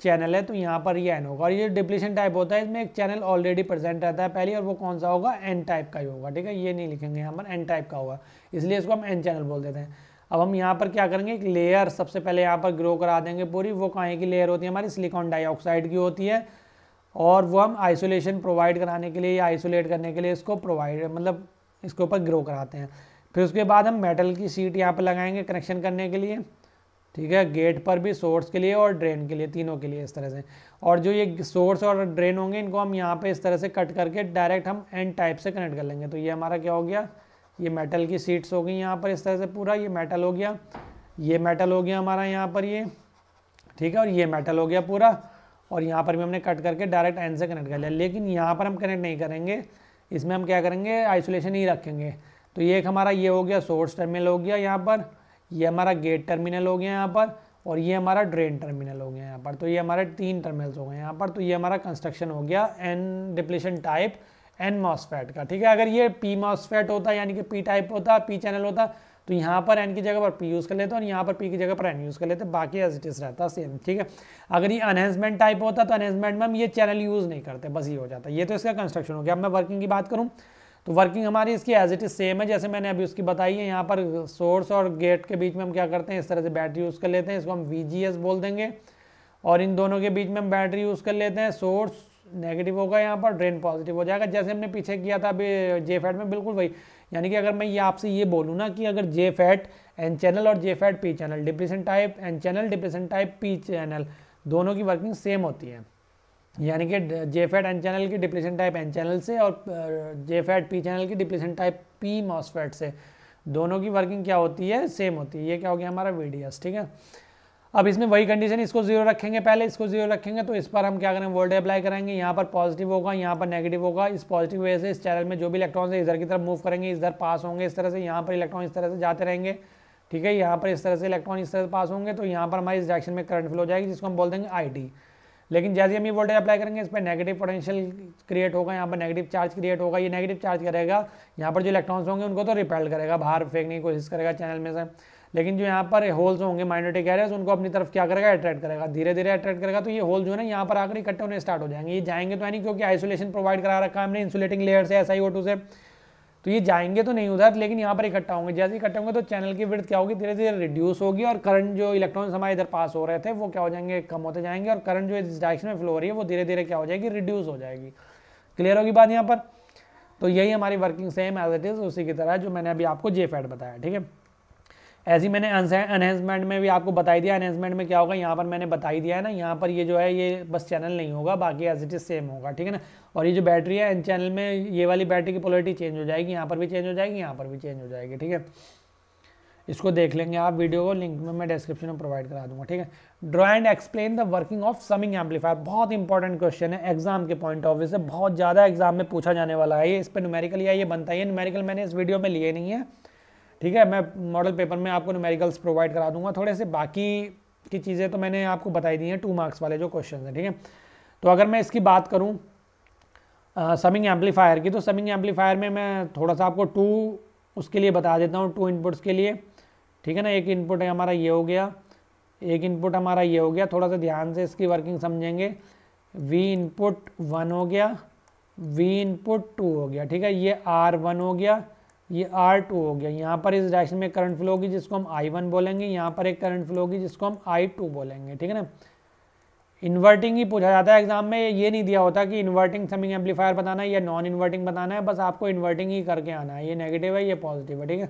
चैनल है तो यहाँ पर ये एन होगा और ये डिप्लीशन टाइप होता है इसमें एक चैनल ऑलरेडी प्रेजेंट रहता है पहली और वो कौन सा होगा एन टाइप का ही होगा ठीक है ये नहीं लिखेंगे यहाँ पर एन टाइप का होगा इसलिए इसको हम एन चैनल बोल देते हैं अब हम यहाँ पर क्या करेंगे एक लेयर सबसे पहले यहाँ पर ग्रो करा देंगे पूरी वो कहाँ की लेयर होती है हमारी सिलिकॉन डाइऑक्साइड की होती है और वो हम आइसोलेशन प्रोवाइड कराने के लिए या आइसोलेट करने के लिए इसको प्रोवाइड मतलब इसके ऊपर ग्रो कराते हैं फिर उसके बाद हम मेटल की सीट यहाँ पर लगाएंगे कनेक्शन करने के लिए ठीक है गेट पर भी सोर्स के लिए और ड्रेन के लिए तीनों के लिए इस तरह से और जो ये सोर्स और ड्रेन होंगे इनको हम यहाँ पे इस तरह से कट करके डायरेक्ट हम एंड टाइप से कनेक्ट कर लेंगे तो ये हमारा क्या हो गया ये मेटल की सीट्स हो गई यहाँ पर इस तरह से पूरा ये मेटल हो गया ये मेटल हो गया हमारा यहाँ पर ये ठीक है और ये मेटल हो गया पूरा और यहाँ पर भी हमने कट करके डायरेक्ट एंड से कनेक्ट कर लिया लेकिन यहाँ पर हम कनेक्ट नहीं करेंगे इसमें हम क्या करेंगे आइसोलेशन ही रखेंगे तो ये एक हमारा ये हो गया सोर्स टर्मिनल हो गया यहाँ पर ये हमारा गेट टर्मिनल हो गया यहाँ पर और ये हमारा ड्रेन टर्मिनल हो गया यहाँ पर तो ये हमारे तीन टर्मिनल्स हो गए यहाँ पर तो ये हमारा कंस्ट्रक्शन हो गया N depletion type N MOSFET का ठीक है अगर ये पी मॉसफेट होता यानी कि पी टाइप होता पी चैनल होता तो यहाँ पर एन की जगह पर पी यूज़ कर लेते हैं और यहाँ पर पी की जगह पर एन यूज़ कर लेते हैं बाकी एज इट इज रहता सेम ठीक है अगर ये अनहेंसमेंट टाइप होता तो अनहेंसमेंट में हम ये चैनल यूज़ नहीं करते बस ये हो जाता ये तो इसका कंस्ट्रक्शन हो गया अब मैं वर्किंग की बात करूँ तो वर्किंग हमारी इसकी एज इट इज़ सेम है जैसे मैंने अभी उसकी बताई है यहाँ पर सोर्स और गेट के बीच में हम क्या करते हैं इस तरह से बैटरी यूज़ कर लेते हैं इसको हम वी बोल देंगे और इन दोनों के बीच में हम बैटरी यूज़ कर लेते हैं सोर्स नेगेटिव होगा यहाँ पर ड्रेन पॉजिटिव हो जाएगा जैसे हमने पीछे किया था अभी जे में बिल्कुल वही यानी कि अगर मैं ये आपसे ये बोलूँ ना कि अगर जे फैट एन चैनल और J FET P channel depression type N channel depression type P channel दोनों की वर्किंग सेम होती है यानी कि जे फैट एन चैनल की डिप्रेशन टाइप एन चैनल से और जे फैट पी चैनल की डिप्रेशन टाइप पी मॉसफेट से दोनों की वर्किंग क्या होती है सेम होती है ये क्या हो गया हमारा वीडियस ठीक है अब इसमें वही कंडीशन इसको जीरो रखेंगे पहले इसको जीरो रखेंगे तो इस पर हम क्या करेंगे वोल्टेज अप्लाई करेंगे यहाँ पर पॉजिटिव होगा यहाँ पर नेगेटिव होगा इस पॉजिटिव वजह से इस चैनल में जो भी इलेक्ट्रॉन है इधर की तरफ मूव करेंगे इधर पास होंगे इस तरह से यहाँ पर इलेक्ट्रॉन इस तरह से जाते रहेंगे ठीक है यहाँ पर इस तरह से इलेक्ट्रॉन इस तरह से पास होंगे तो यहाँ पर हमारे इस डायरेक्शन में करंट फ्लो जाएगी जिसको हम बोल देंगे आई लेकिन जैसे हम ये वोल्टेज अप्लाई करेंगे इस पर नेगेटिव पोटेंशियल क्रिएट होगा यहाँ पर नेगेटिव चार्ज क्रिएट होगा ये नेगेटिव चार्ज करेगा यहाँ पर जो इलेक्ट्रॉन्स होंगे उनको तो रिपेल करेगा बाहर फेंकने की कोशिश करेगा चैनल में से लेकिन जो यहाँ पर होल्स होंगे माइनोटिक एरियाज उनको अपनी तरफ क्या करेगा अट्रैक्ट करेगा धीरे धीरे अट्रैक्ट करेगा तो ये होल जो है ना यहाँ पर आकर इकट्ठे होने स्टार्ट हो जाएंगे ये जाएंगे तो नहीं क्योंकि आइसोलेशन प्रोवाइड करा रखा है हमने इंसुलेटिंग लेयर से एस से तो ये जाएंगे तो नहीं उधर लेकिन यहाँ पर इकट्ठा होंगे जैसे इकट्ठे होंगे तो चैनल की वृद्ध क्या होगी धीरे धीरे रिड्यूस होगी और करंट जो इलेक्ट्रॉन हमारे इधर पास हो रहे थे वो क्या हो जाएंगे कम होते जाएंगे और करंट जो इस डायरेक्शन में फ्लो हो रही है वो धीरे धीरे क्या हो जाएगी रिड्यूस हो जाएगी क्लियर होगी बात यहाँ पर तो यही हमारी working same as it is उसी की तरह जो मैंने अभी आपको जे फैट बताया ठीक है ऐसे ही मैंने अनहेंसमेंट में भी आपको बताई दिया अनहेंसमेंट में क्या होगा यहाँ पर मैंने बताई दिया है ना यहाँ पर ये जो है ये बस चैनल नहीं होगा बाकी एज इट इज़ सेम होगा ठीक है ना और ये जो बैटरी है इन चैनल में ये वाली बैटरी की क्वालिटी चेंज हो जाएगी यहाँ पर भी चेंज हो जाएगी यहाँ पर भी चेंज हो जाएगी ठीक है इसको देख लेंगे आप वीडियो को लिंक में मैं डिस्क्रिप्शन में प्रोवाइड करा दूंगा ठीक है draw and explain the working of summing amplifier बहुत इंपॉर्टेंट क्वेश्चन है एग्जाम के पॉइंट ऑफ व्यू से बहुत ज़्यादा एग्जाम में पूछा जाने वाला है ये इस पर न्यूमेरिकल या ये बनता है न्यूमेरिकल मैंने इस वीडियो में लिए नहीं है ठीक है मैं मॉडल पेपर में आपको न्यूमेरिकल्स प्रोवाइड करा दूंगा थोड़े से बाकी की चीज़ें तो मैंने आपको बताई दी हैं टू मार्क्स वाले जो क्वेश्चन हैं ठीक है तो अगर मैं इसकी बात करूँ समिंग एम्पलीफायर की तो समिंग एम्पलीफायर में मैं थोड़ा सा आपको टू उसके लिए बता देता हूँ टू इनपुट्स के लिए ठीक है ना एक इनपुट है हमारा ये हो गया एक इनपुट हमारा ये हो गया थोड़ा सा ध्यान से इसकी वर्किंग समझेंगे वी इनपुट वन हो गया वी इनपुट टू हो गया ठीक है ये आर वन हो गया ये आर टू हो गया यहाँ पर इस डायरेक्शन में करंट फ्लो होगी जिसको हम आई वन बोलेंगे यहाँ पर एक करंट फ्लो होगी जिसको हम आई टू बोलेंगे ठीक है ना इन्वर्टिंग ही पूछा जाता है एग्जाम में ये नहीं दिया होता कि इन्वर्टिंग समिंग एम्पलीफायर बताना है या नॉन इन्वर्टिंग बताना है बस आपको इन्वर्टिंग ही करके आना है ये नेगेटिव है ये पॉजिटिव है ठीक है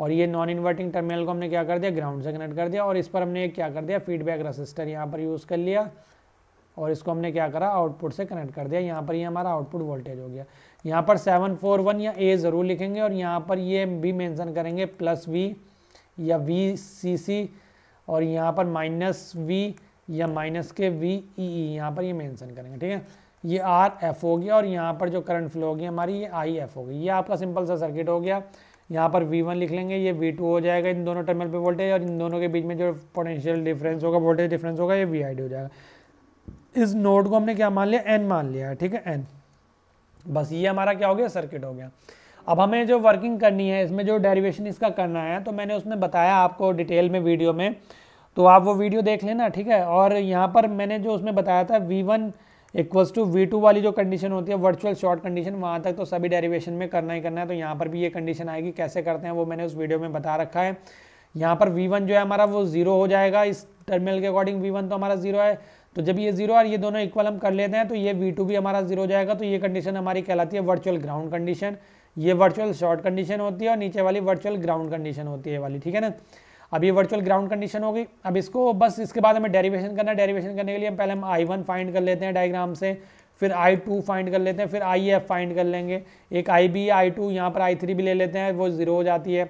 और ये नॉन इन्वर्टिंग टर्मिनल को हमने क्या कर दिया ग्राउंड से कनेक्ट कर दिया और इस पर हमने क्या कर दिया फीडबैक रसिस्टर यहाँ पर यूज़ कर लिया और इसको हमने क्या करा आउटपुट से कनेक्ट कर दिया यहाँ पर ही हमारा आउटपुट वोल्टेज हो गया यहाँ पर सेवन फोर वन या ए ज़रूर लिखेंगे और यहाँ पर ये भी मेंशन करेंगे प्लस वी या वी सी सी और यहाँ पर माइनस वी या माइनस के वी ई ई यहाँ पर ये मेंशन करेंगे ठीक है ये आर एफ हो गया और यहाँ पर जो करंट फ्लो होगी हमारी ये आई एफ होगी ये आपका सिंपल सा सर्किट हो गया यहाँ पर वन लिख लेंगे ये टू हो जाएगा इन दोनों टर्मिनल पे वोल्टेज और इन दोनों के बीच में जो पोटेंशियल डिफरेंस होगा वोल्टेज डिफरेंस होगा ये वी हो जाएगा इस नोड को हमने क्या मान लिया एन मान लिया है ठीक है एन बस ये हमारा क्या हो गया सर्किट हो गया अब हमें जो वर्किंग करनी है इसमें जो डेरिवेशन इसका करना है तो मैंने उसमें बताया आपको डिटेल में वीडियो में तो आप वो वीडियो देख लेना ठीक है और यहाँ पर मैंने जो उसमें बताया था V one equals to V two वाली जो कंडीशन होती है वर्चुअल शॉर्ट कंडीशन वहाँ तक तो सभी डेरिवेशन में करना ही करना है तो यहाँ पर भी ये कंडीशन आएगी कैसे करते हैं वो मैंने उस वीडियो में बता रखा है यहाँ पर वी वन जो है हमारा वो ज़ीरो हो जाएगा इस टर्मिनल के अकॉर्डिंग वी वन तो हमारा ज़ीरो है तो जब ये जीरो और ये दोनों इक्वल हम कर लेते हैं तो ये वी टू भी हमारा जीरो हो जाएगा तो ये कंडीशन हमारी कहलाती है वर्चुअल ग्राउंड कंडीशन ये वर्चुअल शॉर्ट कंडीशन होती है और नीचे वाली वर्चुअल ग्राउंड कंडीशन होती है वाली ठीक है ना अब ये वर्चुअल ग्राउंड कंडीशन होगी अब इसको बस इसके बाद हमें डेरिवेशन करना है डेरिवेशन करने के लिए हम पहले हम आई वन फाइंड कर लेते हैं डायग्राम से फिर आई टू फाइंड कर लेते हैं फिर आई एफ फाइंड कर लेंगे एक आई बी आई टू यहाँ पर आई थ्री भी ले लेते हैं वो जीरो हो जाती है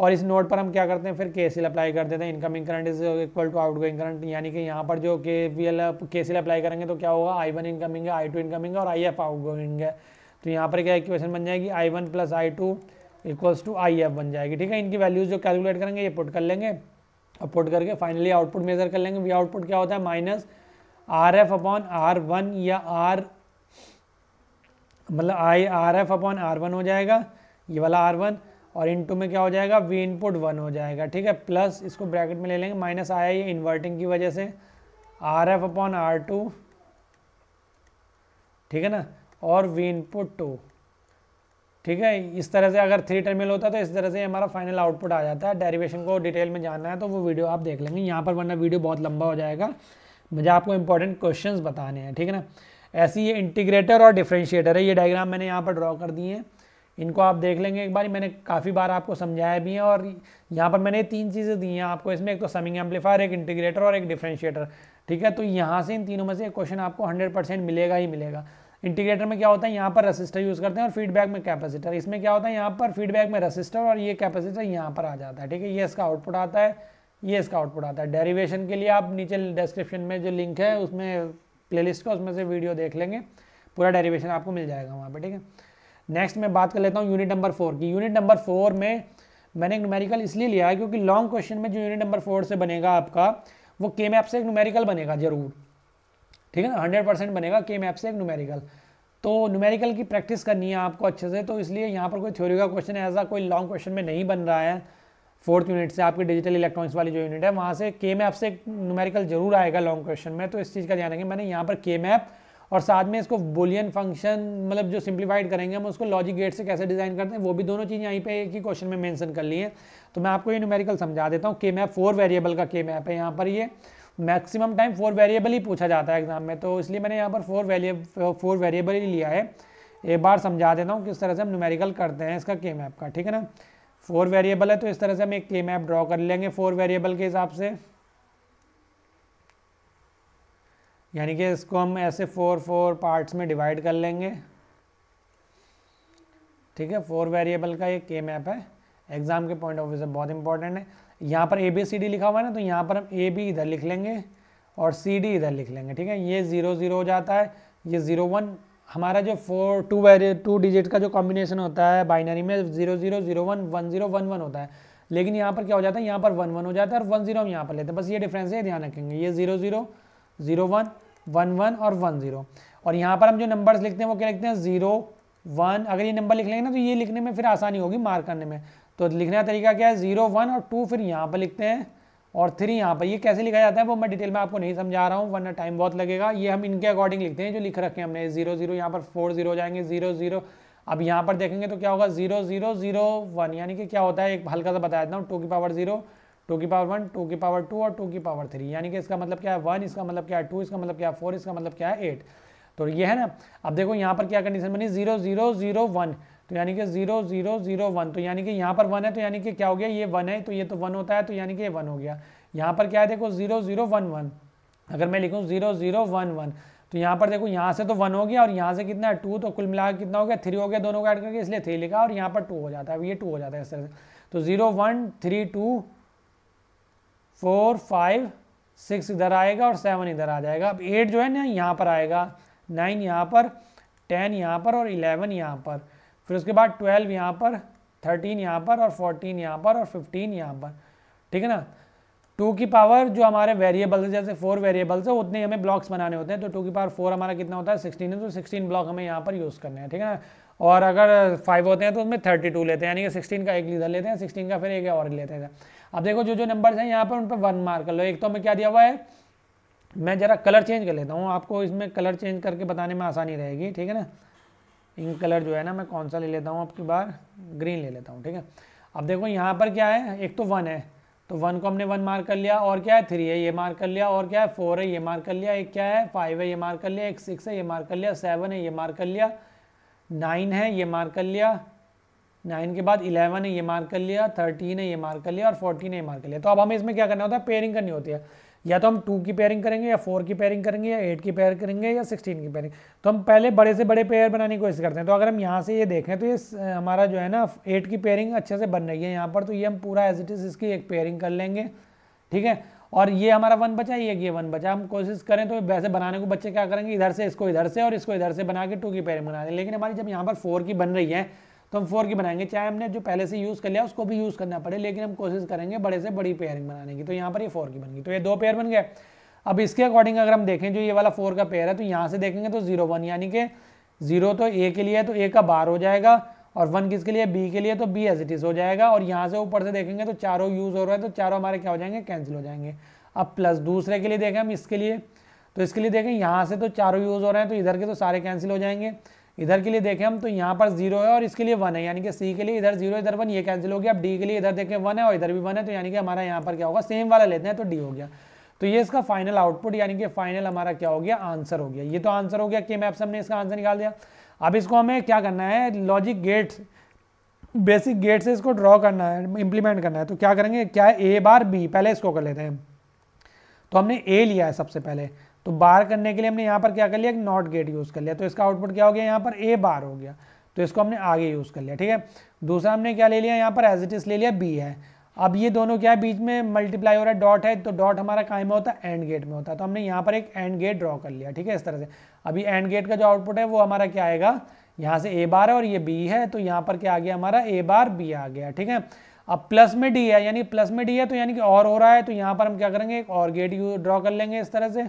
और इस नोड पर हम क्या करते हैं फिर के अप्लाई कर देते हैं incoming current is equal to outgoing current यानी कि यहाँ पर जो के वी एल के अप्लाई करेंगे तो क्या होगा आई वन इनकमिंग है आई टू इनकमिंग है और आई एफ आउट गोइंग है तो यहाँ पर क्या इक्वेशन बन जाएगी I one plus I two equals to I F बन जाएगी ठीक है इनकी वैल्यूज जो कैलकुलेट करेंगे ये पुट कर लेंगे और पुट करके फाइनली आउटपुट मेजर कर लेंगे वी आउटपुट क्या होता है minus R F upon R one या आर मतलब I R F upon R one हो जाएगा ये वाला आर वन और इन टू में क्या हो जाएगा वी इनपुट वन हो जाएगा ठीक है प्लस इसको ब्रैकेट में ले लेंगे माइनस आया ये इन्वर्टिंग की वजह से R F upon R two ठीक है ना और वी इनपुट टू ठीक है इस तरह से अगर थ्री टर्मिनल होता तो इस तरह से हमारा फाइनल आउटपुट आ जाता है डेरिवेशन को डिटेल में जानना है तो वो वीडियो आप देख लेंगे यहाँ पर वरना वीडियो बहुत लंबा हो जाएगा मुझे आपको इंपॉर्टेंट क्वेश्चन बताने हैं ठीक है ना ऐसी ये इंटीग्रेटर और डिफ्रेंशिएटर है ये डायग्राम मैंने यहाँ पर ड्रॉ कर दिए हैं इनको आप देख लेंगे एक बार मैंने काफ़ी बार आपको समझाया भी है और यहाँ पर मैंने तीन चीज़ें दी हैं आपको इसमें एक तो समिंग एम्पलीफायर एक इंटीग्रेटर और एक डिफ्रेंशिएटर ठीक है तो यहाँ से इन तीनों में से क्वेश्चन आपको हंड्रेड परसेंट मिलेगा ही मिलेगा इंटीग्रेटर में क्या होता है यहाँ पर रसिस्टर यूज़ करते हैं और फीडबैक में कैपेसिटर इसमें क्या होता है यहाँ पर फीडबैक में रसिस्टर और ये कैपेसिटर यहाँ पर आ जाता है ठीक है ये इसका आउटपुट आता है ये इसका आउटपुट आता है डेरिवेशन के लिए आप नीचे डिस्क्रिप्शन में जो लिंक है उसमें प्लेलिस्ट का उसमें से वीडियो देख लेंगे पूरा डेरीवेशन आपको मिल जाएगा वहाँ पर ठीक है नेक्स्ट मैं बात कर लेता हूँ यूनिट नंबर फोर की यूनिट नंबर फोर में मैंने एक न्यूमेरिकल इसलिए लिया है क्योंकि लॉन्ग क्वेश्चन में जो यूनिट नंबर फोर से बनेगा आपका वो के मैप से एक न्यूमेरिकल बनेगा जरूर ठीक है ना हंड्रेड परसेंट बनेगा के मैप से एक न्यूमेरिकल तो न्यूमेरिकल की प्रैक्टिस करनी है आपको अच्छे से तो इसलिए यहाँ पर कोई थ्योरी का क्वेश्चन ऐसा कोई लॉन्ग क्वेश्चन में नहीं बन रहा है फोर्थ यूनिट से आपकी डिजिटल इलेक्ट्रॉनिक्स वाली जो यूनिट है वहाँ से के मैप से न्यूमेरिकल जरूर आएगा लॉन्ग क्वेश्चन में तो इस चीज़ का ध्यान रखें मैंने यहाँ पर के मैप और साथ में इसको बुलियन फंक्शन मतलब जो सिंप्लीफाइड करेंगे हम उसको लॉजिक गेट से कैसे डिज़ाइन करते हैं वो भी दोनों चीज़ यहीं पे एक ही क्वेश्चन में मेंशन कर ली है तो मैं आपको ये न्यूमेरिकल समझा देता हूँ के मैप फोर वेरिएबल का के मैप है यहाँ पर ये मैक्सिमम टाइम फोर वेरिएबल ही पूछा जाता है एग्जाम में तो इसलिए मैंने यहाँ पर फोर वेरिए फोर वेरिएबल ही लिया है एक बार समझा देता हूँ किस तरह से हम न्यूमेरिकल करते हैं इसका के मैप का ठीक है ना फोर वेरिएबल है तो इस तरह से हम एक के मैप ड्रॉ कर लेंगे फोर वेरिएबल के हिसाब से यानी कि इसको हम ऐसे फोर फोर पार्ट्स में डिवाइड कर लेंगे ठीक है फोर वेरिएबल का ये के मैप है एग्ज़ाम के पॉइंट ऑफ व्यू से बहुत इंपॉर्टेंट है यहाँ पर ए बी सी डी लिखा हुआ है ना तो यहाँ पर हम ए बी इधर लिख लेंगे और सी डी इधर लिख लेंगे ठीक है ये ज़ीरो ज़ीरो हो जाता है ये ज़ीरो वन हमारा जो फोर टू वेरिए टू डिजिट का जो कॉम्बिनेशन होता है बाइनरी में zero zero zero one one zero one one होता है लेकिन यहाँ पर क्या हो जाता है यहाँ पर वन वन हो जाता है और वन जीरो हम यहाँ पर लेते हैं बस ये डिफरेंस है ध्यान रखेंगे ये zero zero zero one one one और वन ज़ीरो और यहाँ पर हम जो नंबर्स लिखते हैं वो क्या लिखते हैं ज़ीरो वन अगर ये नंबर लिख लेंगे ना तो ये लिखने में फिर आसानी होगी मार्क करने में तो लिखने का तरीका क्या है ज़ीरो वन और टू फिर यहाँ पर लिखते हैं और थ्री यहाँ पर ये कैसे लिखा जाता है वो मैं डिटेल में आपको नहीं समझा रहा हूँ वरना टाइम बहुत लगेगा ये हम इनके अकॉर्डिंग लिखते हैं जो लिख रखे हैं हमने जीरो जीरो यहाँ पर फोर जीरो जाएंगे जीरो जीरो अब यहाँ पर देखेंगे तो क्या होगा जीरो जीरो जीरो वन यानी कि क्या होता है एक हल्का सा बता देता हूँ टू की पावर जीरो टू की पावर वन टू की पावर टू और टू की पावर थ्री यानी कि इसका मतलब क्या है वन इसका मतलब क्या है टू इसका मतलब क्या है फोर इसका मतलब क्या है एट तो ये है ना अब देखो यहाँ पर क्या कंडीशन बनी जीरो जीरो जीरो वन तो यानी कि जीरो जीरो जीरो वन तो यानी कि यहाँ पर वन है तो यानी कि क्या हो गया ये वन है तो ये तो वन होता है तो यानी कि ये वन हो गया यहाँ पर क्या है देखो जीरो जीरो वन वन अगर मैं लिखूँ जीरो जीरो वन वन तो यहाँ पर देखो यहाँ से तो वन हो गया और यहाँ से कितना है टू तो कुल मिला कितना हो गया थ्री हो गया दोनों को ऐड करके इसलिए थ्री लिखा और यहाँ पर टू हो जाता है ये टू हो जाता है इस तरह से तो zero one three two four five six इधर आएगा और सेवन इधर आ जाएगा अब एट जो है ना यहाँ पर आएगा नाइन यहाँ पर टेन यहाँ पर और इलेवन यहाँ पर फिर उसके बाद ट्वेल्व यहाँ पर थर्टीन यहाँ पर और फोर्टीन यहाँ पर और फिफ्टीन यहाँ पर ठीक है ना टू की पावर जो हमारे वेरिएबल्स हैं जैसे फोर वेरिएबल्स है उतने हमें ब्लॉक्स बनाने होते हैं तो टू की पावर फोर हमारा कितना होता है सिक्सटीन है तो सिक्सटीन ब्लॉक हमें यहाँ पर यूज़ करने हैं ठीक है ना और अगर फाइव होते हैं तो उसमें थर्टी टू लेते हैं यानी कि सिक्सटीन का एक इधर लेते हैं सिक्सटीन का फिर एक और लेते हैं अब देखो जो जो नंबर हैं यहाँ पर उन पर वन मार्क कर लो एक तो हमें क्या दिया हुआ है मैं ज़रा कलर चेंज कर लेता हूँ आपको इसमें कलर चेंज करके बताने में आसानी रहेगी ठीक है ना इंक कलर जो है ना मैं कौन सा ले लेता हूँ आपकी बार ग्रीन ले लेता हूँ ठीक है अब देखो यहाँ पर क्या है एक तो वन है तो वन को हमने वन मार्क कर लिया और क्या है थ्री है ये मार्क कर लिया और क्या है फोर है ये मार्क कर लिया एक क्या है फाइव है ये मार्क कर लिया एक सिक्स है ये मार्क कर लिया सेवन है ये मार्क कर लिया नाइन है ये मार्क कर लिया नाइन के बाद इलेवन है ये मार्क कर लिया थर्टीन है ये मार्क कर लिया और फोर्टीन है ये मार्क कर लिया तो अब हमें इसमें क्या करना होता है पेयरिंग करनी होती है या तो हम टू की पेयरिंग करेंगे या फोर की पेयरिंग करेंगे या एट की पेयर करेंगे या सिक्सटीन की पेयरिंग तो हम पहले बड़े से बड़े पेयर बनाने की कोशिश करते हैं तो अगर हम यहाँ से ये देखें तो ये हमारा जो है ना एट की पेयरिंग अच्छे से बन रही है यहाँ पर तो ये हम पूरा एज इट इज़ इसकी एक पेयरिंग कर लेंगे ठीक है और ये हमारा वन बचा ये ये वन बचा हम कोशिश करें तो वैसे बनाने को बच्चे क्या करेंगे इधर से इसको इधर से और इसको इधर से बना के टू की पेयरिंग बना दें लेकिन हमारी जब यहाँ पर फोर की बन रही है तो हम फोर की बनाएंगे चाहे हमने जो पहले से यूज़ कर लिया उसको भी यूज़ करना पड़े लेकिन हम कोशिश करेंगे बड़े से बड़ी पेयरिंग बनाने की तो यहाँ पर ये फोर की बन गई तो ये दो पेयर बन गए अब इसके अकॉर्डिंग अगर हम देखें जो ये वाला फोर का पेयर है तो यहाँ से देखेंगे तो जीरो वन यानी कि जीरो तो ए के लिए तो ए का बार हो जाएगा और वन किसके लिए बी के लिए तो बी एज इट इज हो जाएगा और यहाँ से ऊपर से देखेंगे तो चारों यूज़ हो रहा है तो चारों हमारे क्या हो जाएंगे कैंसिल हो जाएंगे अब प्लस दूसरे के लिए देखें हम इसके लिए तो इसके लिए देखें यहाँ से तो चारों यूज़ हो रहे हैं तो इधर के तो सारे कैंसिल हो जाएंगे इधर के लिए देखें हम तो यहाँ पर जीरो है और इसके लिए वन है यानी कि सी के लिए इधर जीरो इधर वन ये कैंसिल हो गया अब डी के लिए इधर देखें वन है और इधर भी वन है तो यानी कि हमारा यहाँ पर क्या होगा सेम वाला लेते हैं तो डी हो गया तो ये इसका फाइनल आउटपुट यानी कि फाइनल हमारा क्या हो गया आंसर हो गया ये तो आंसर हो गया के मैप हमने इसका आंसर निकाल दिया अब इसको हमें क्या करना है लॉजिक गेट बेसिक गेट से इसको ड्रॉ करना है इम्प्लीमेंट करना है तो क्या करेंगे क्या ए बार बी पहले इसको कर लेते हैं तो हमने ए लिया है सबसे पहले तो बार करने के लिए हमने यहाँ पर क्या कर लिया एक नॉट गेट यूज़ कर लिया तो इसका आउटपुट क्या हो गया यहाँ पर ए बार हो गया तो इसको हमने आगे यूज़ कर लिया ठीक है दूसरा हमने क्या ले लिया यहाँ पर एज इट इज ले लिया बी है अब ये दोनों क्या है बीच में मल्टीप्लाई हो रहा है डॉट है तो डॉट हमारा काय में होता है एंड गेट में होता है तो हमने यहाँ पर एक एंड गेट ड्रॉ कर लिया ठीक है इस तरह से अभी एंड गेट का जो आउटपुट है वो हमारा क्या आएगा यहाँ से ए बार है और ये बी है तो यहाँ पर क्या आ गया हमारा ए बार बी आ गया ठीक है अब प्लस में डी है यानी प्लस में डी है तो यानी कि और हो रहा है तो यहाँ पर हम क्या करेंगे एक और गेट ड्रॉ कर लेंगे इस तरह से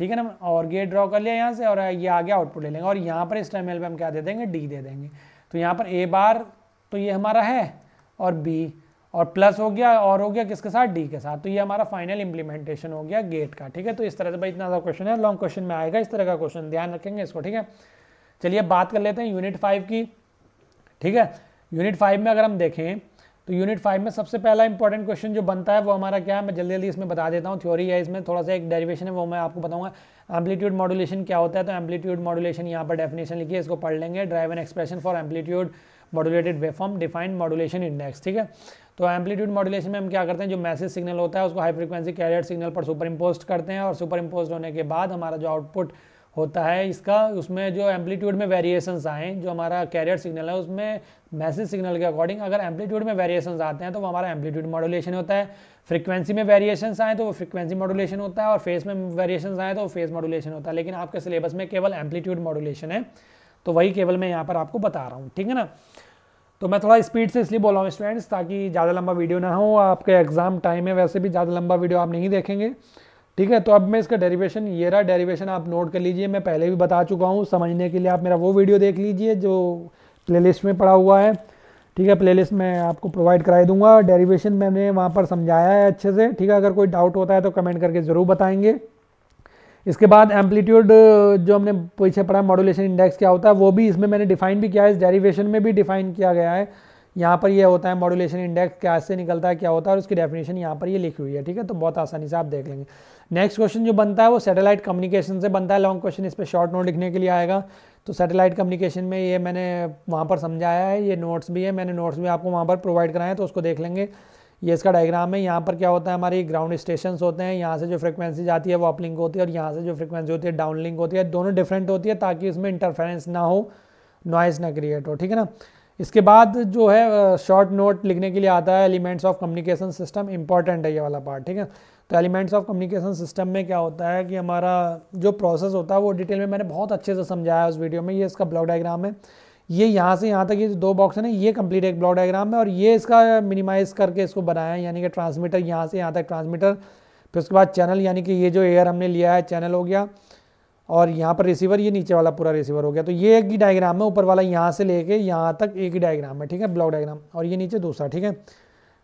ठीक है ना और गेट ड्रॉ कर लिया यहाँ से और ये आ गया आउटपुट ले लेंगे और यहाँ पर इस टर्मिनल पर हम क्या दे देंगे डी दे देंगे तो यहाँ पर ए बार तो ये हमारा है और बी और प्लस हो गया और हो गया किसके साथ डी के साथ तो ये हमारा फाइनल इंप्लीमेंटेशन हो गया गेट का ठीक है तो इस तरह से भाई इतना सा क्वेश्चन है लॉन्ग क्वेश्चन में आएगा इस तरह का क्वेश्चन ध्यान रखेंगे इसको ठीक है चलिए बात कर लेते हैं यूनिट फाइव की ठीक है यूनिट फाइव में अगर हम देखें तो यूनिट फाइव में सबसे पहला इंपॉर्टेंट क्वेश्चन जो बनता है वो हमारा क्या है मैं जल्दी जल्दी इसमें बता देता हूँ थ्योरी है इसमें थोड़ा सा एक डेरिवेशन है वो मैं आपको बताऊंगा एम्पलीट्यूड मॉडुलेशन क्या होता है तो एम्पलीट्यूड मॉडुलेशन यहाँ पर डेफिनेशन लिखिए इसको पढ़ लेंगे derive an expression for amplitude modulated waveform defined modulation index ठीक है तो एम्पलीट्यूड मॉडुलेशन में हम क्या करते हैं जो मैसेज सिग्नल होता है उसको हाई फ्रिक्वेंसी कैरियर सिग्नल पर सुपर करते हैं और सुपर होने के बाद हमारा जो आउटपुट होता है इसका उसमें जो एम्पलीट्यूड में वेरिएशंस आए जो हमारा कैरियर सिग्नल है उसमें मैसेज सिग्नल के अकॉर्डिंग अगर एम्पलीट्यूड में वेरिएशंस आते हैं तो वो हमारा एम्पलीट्यूड मॉडुलेशन होता है फ्रीक्वेंसी में वेरिएशंस आए तो वो फ्रीक्वेंसी मॉडुलेशन होता है और फेस में वेरिएशन आए तो फेस मॉडुलेशन होता है लेकिन आपके सिलेबस में केवल एम्पलीट्यूड मॉडुलेशन है तो वही केवल मैं यहाँ पर आपको बता रहा हूँ ठीक है ना तो मैं थोड़ा स्पीड से इसलिए बोल रहा हूँ स्टूडेंट्स ताकि ज़्यादा लंबा वीडियो ना हो आपके एग्ज़ाम टाइम है वैसे भी ज़्यादा लंबा वीडियो आप नहीं देखेंगे ठीक है तो अब मैं इसका डेरिवेशन ये रहा डेरिवेशन आप नोट कर लीजिए मैं पहले भी बता चुका हूँ समझने के लिए आप मेरा वो वीडियो देख लीजिए जो प्लेलिस्ट में पड़ा हुआ है ठीक है प्लेलिस्ट मैं आपको प्रोवाइड कराई दूंगा डेरिवेशन मैंने वहाँ पर समझाया है अच्छे से ठीक है अगर कोई डाउट होता है तो कमेंट करके ज़रूर बताएंगे इसके बाद एम्पलीट्यूड जो हमने पीछे पढ़ा मॉडुलेशन इंडेक्स क्या होता है वो भी इसमें मैंने डिफाइन भी किया है इस डेरिवेशन में भी डिफाइन किया गया है यहाँ पर ये होता है मॉडुलेशन इंडेक्स क्या से निकलता है क्या होता है और उसकी डेफिनेशन यहाँ पर ये लिखी हुई है ठीक है तो बहुत आसानी से आप देख लेंगे नेक्स्ट क्वेश्चन जो बनता है वो सैटेलाइट कम्युनिकेशन से बनता है लॉन्ग क्वेश्चन इस पर शॉर्ट नोट लिखने के लिए आएगा तो सैटेलाइट कम्युनिकेशन में ये मैंने वहाँ पर समझाया है ये नोट्स भी है मैंने नोट्स भी आपको वहाँ पर प्रोवाइड कराए हैं तो उसको देख लेंगे ये इसका डायग्राम है यहाँ पर क्या होता है हमारी ग्राउंड स्टेशन होते हैं यहाँ से जो फ्रिक्वेंसी जाती है वो अपलिंक होती है और यहाँ से जो फ्रिक्वेंसी होती है डाउनलिंक होती है दोनों डिफरेंट होती है ताकि उसमें इंटरफेरेंस ना हो नॉइज ना क्रिएट हो ठीक है ना इसके बाद जो है शॉर्ट नोट लिखने के लिए आता है elements of communication system important है ये वाला पार्ट ठीक है तो एलिमेंट्स ऑफ कम्युनिकेशन सिस्टम में क्या होता है कि हमारा जो प्रोसेस होता है वो डिटेल में मैंने बहुत अच्छे से समझाया उस वीडियो में ये इसका ब्लॉक डायग्राम है ये यहाँ से यहाँ तक ये दो बॉक्स है ना ये कंप्लीट एक ब्लॉक डायग्राम है और ये इसका मिनिमाइज करके इसको बनाया है यानी कि ट्रांसमीटर यहाँ से यहाँ तक ट्रांसमीटर फिर उसके बाद चैनल यानी कि ये जो एयर हमने लिया है चैनल हो गया और यहाँ पर रिसीवर ये नीचे वाला पूरा रिसीवर हो गया तो ये एक ही डायग्राम है ऊपर वाला यहाँ से लेके यहाँ तक एक ही डायग्राम है ठीक है ब्लॉक डायग्राम और ये नीचे दूसरा ठीक है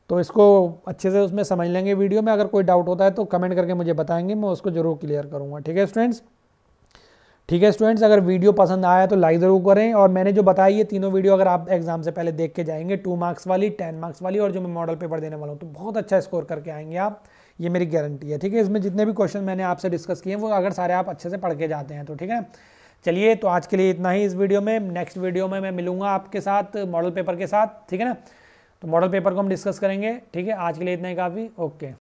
तो इसको अच्छे से उसमें समझ लेंगे वीडियो में अगर कोई डाउट होता है तो कमेंट करके मुझे बताएंगे मैं उसको जरूर क्लियर करूँगा ठीक है स्टूडेंट्स ठीक है स्टूडेंट्स अगर वीडियो पसंद आया तो लाइक ज़रूर करें और मैंने जो बताया ये तीनों वीडियो अगर आप एग्जाम से पहले देख के जाएंगे टू मार्क्स वाली टेन मार्क्स वाली और जो मैं मॉडल पेपर देने वाला हूँ तो बहुत अच्छा स्कोर करके आएंगे आप ये मेरी गारंटी है ठीक है इसमें जितने भी क्वेश्चन मैंने आपसे डिस्कस किए हैं वो अगर सारे आप अच्छे से पढ़ के जाते हैं तो ठीक है चलिए तो आज के लिए इतना ही इस वीडियो में नेक्स्ट वीडियो में मैं मिलूंगा आपके साथ मॉडल पेपर के साथ ठीक है ना तो मॉडल पेपर को हम डिस्कस करेंगे ठीक है आज के लिए इतना ही काफ़ी ओके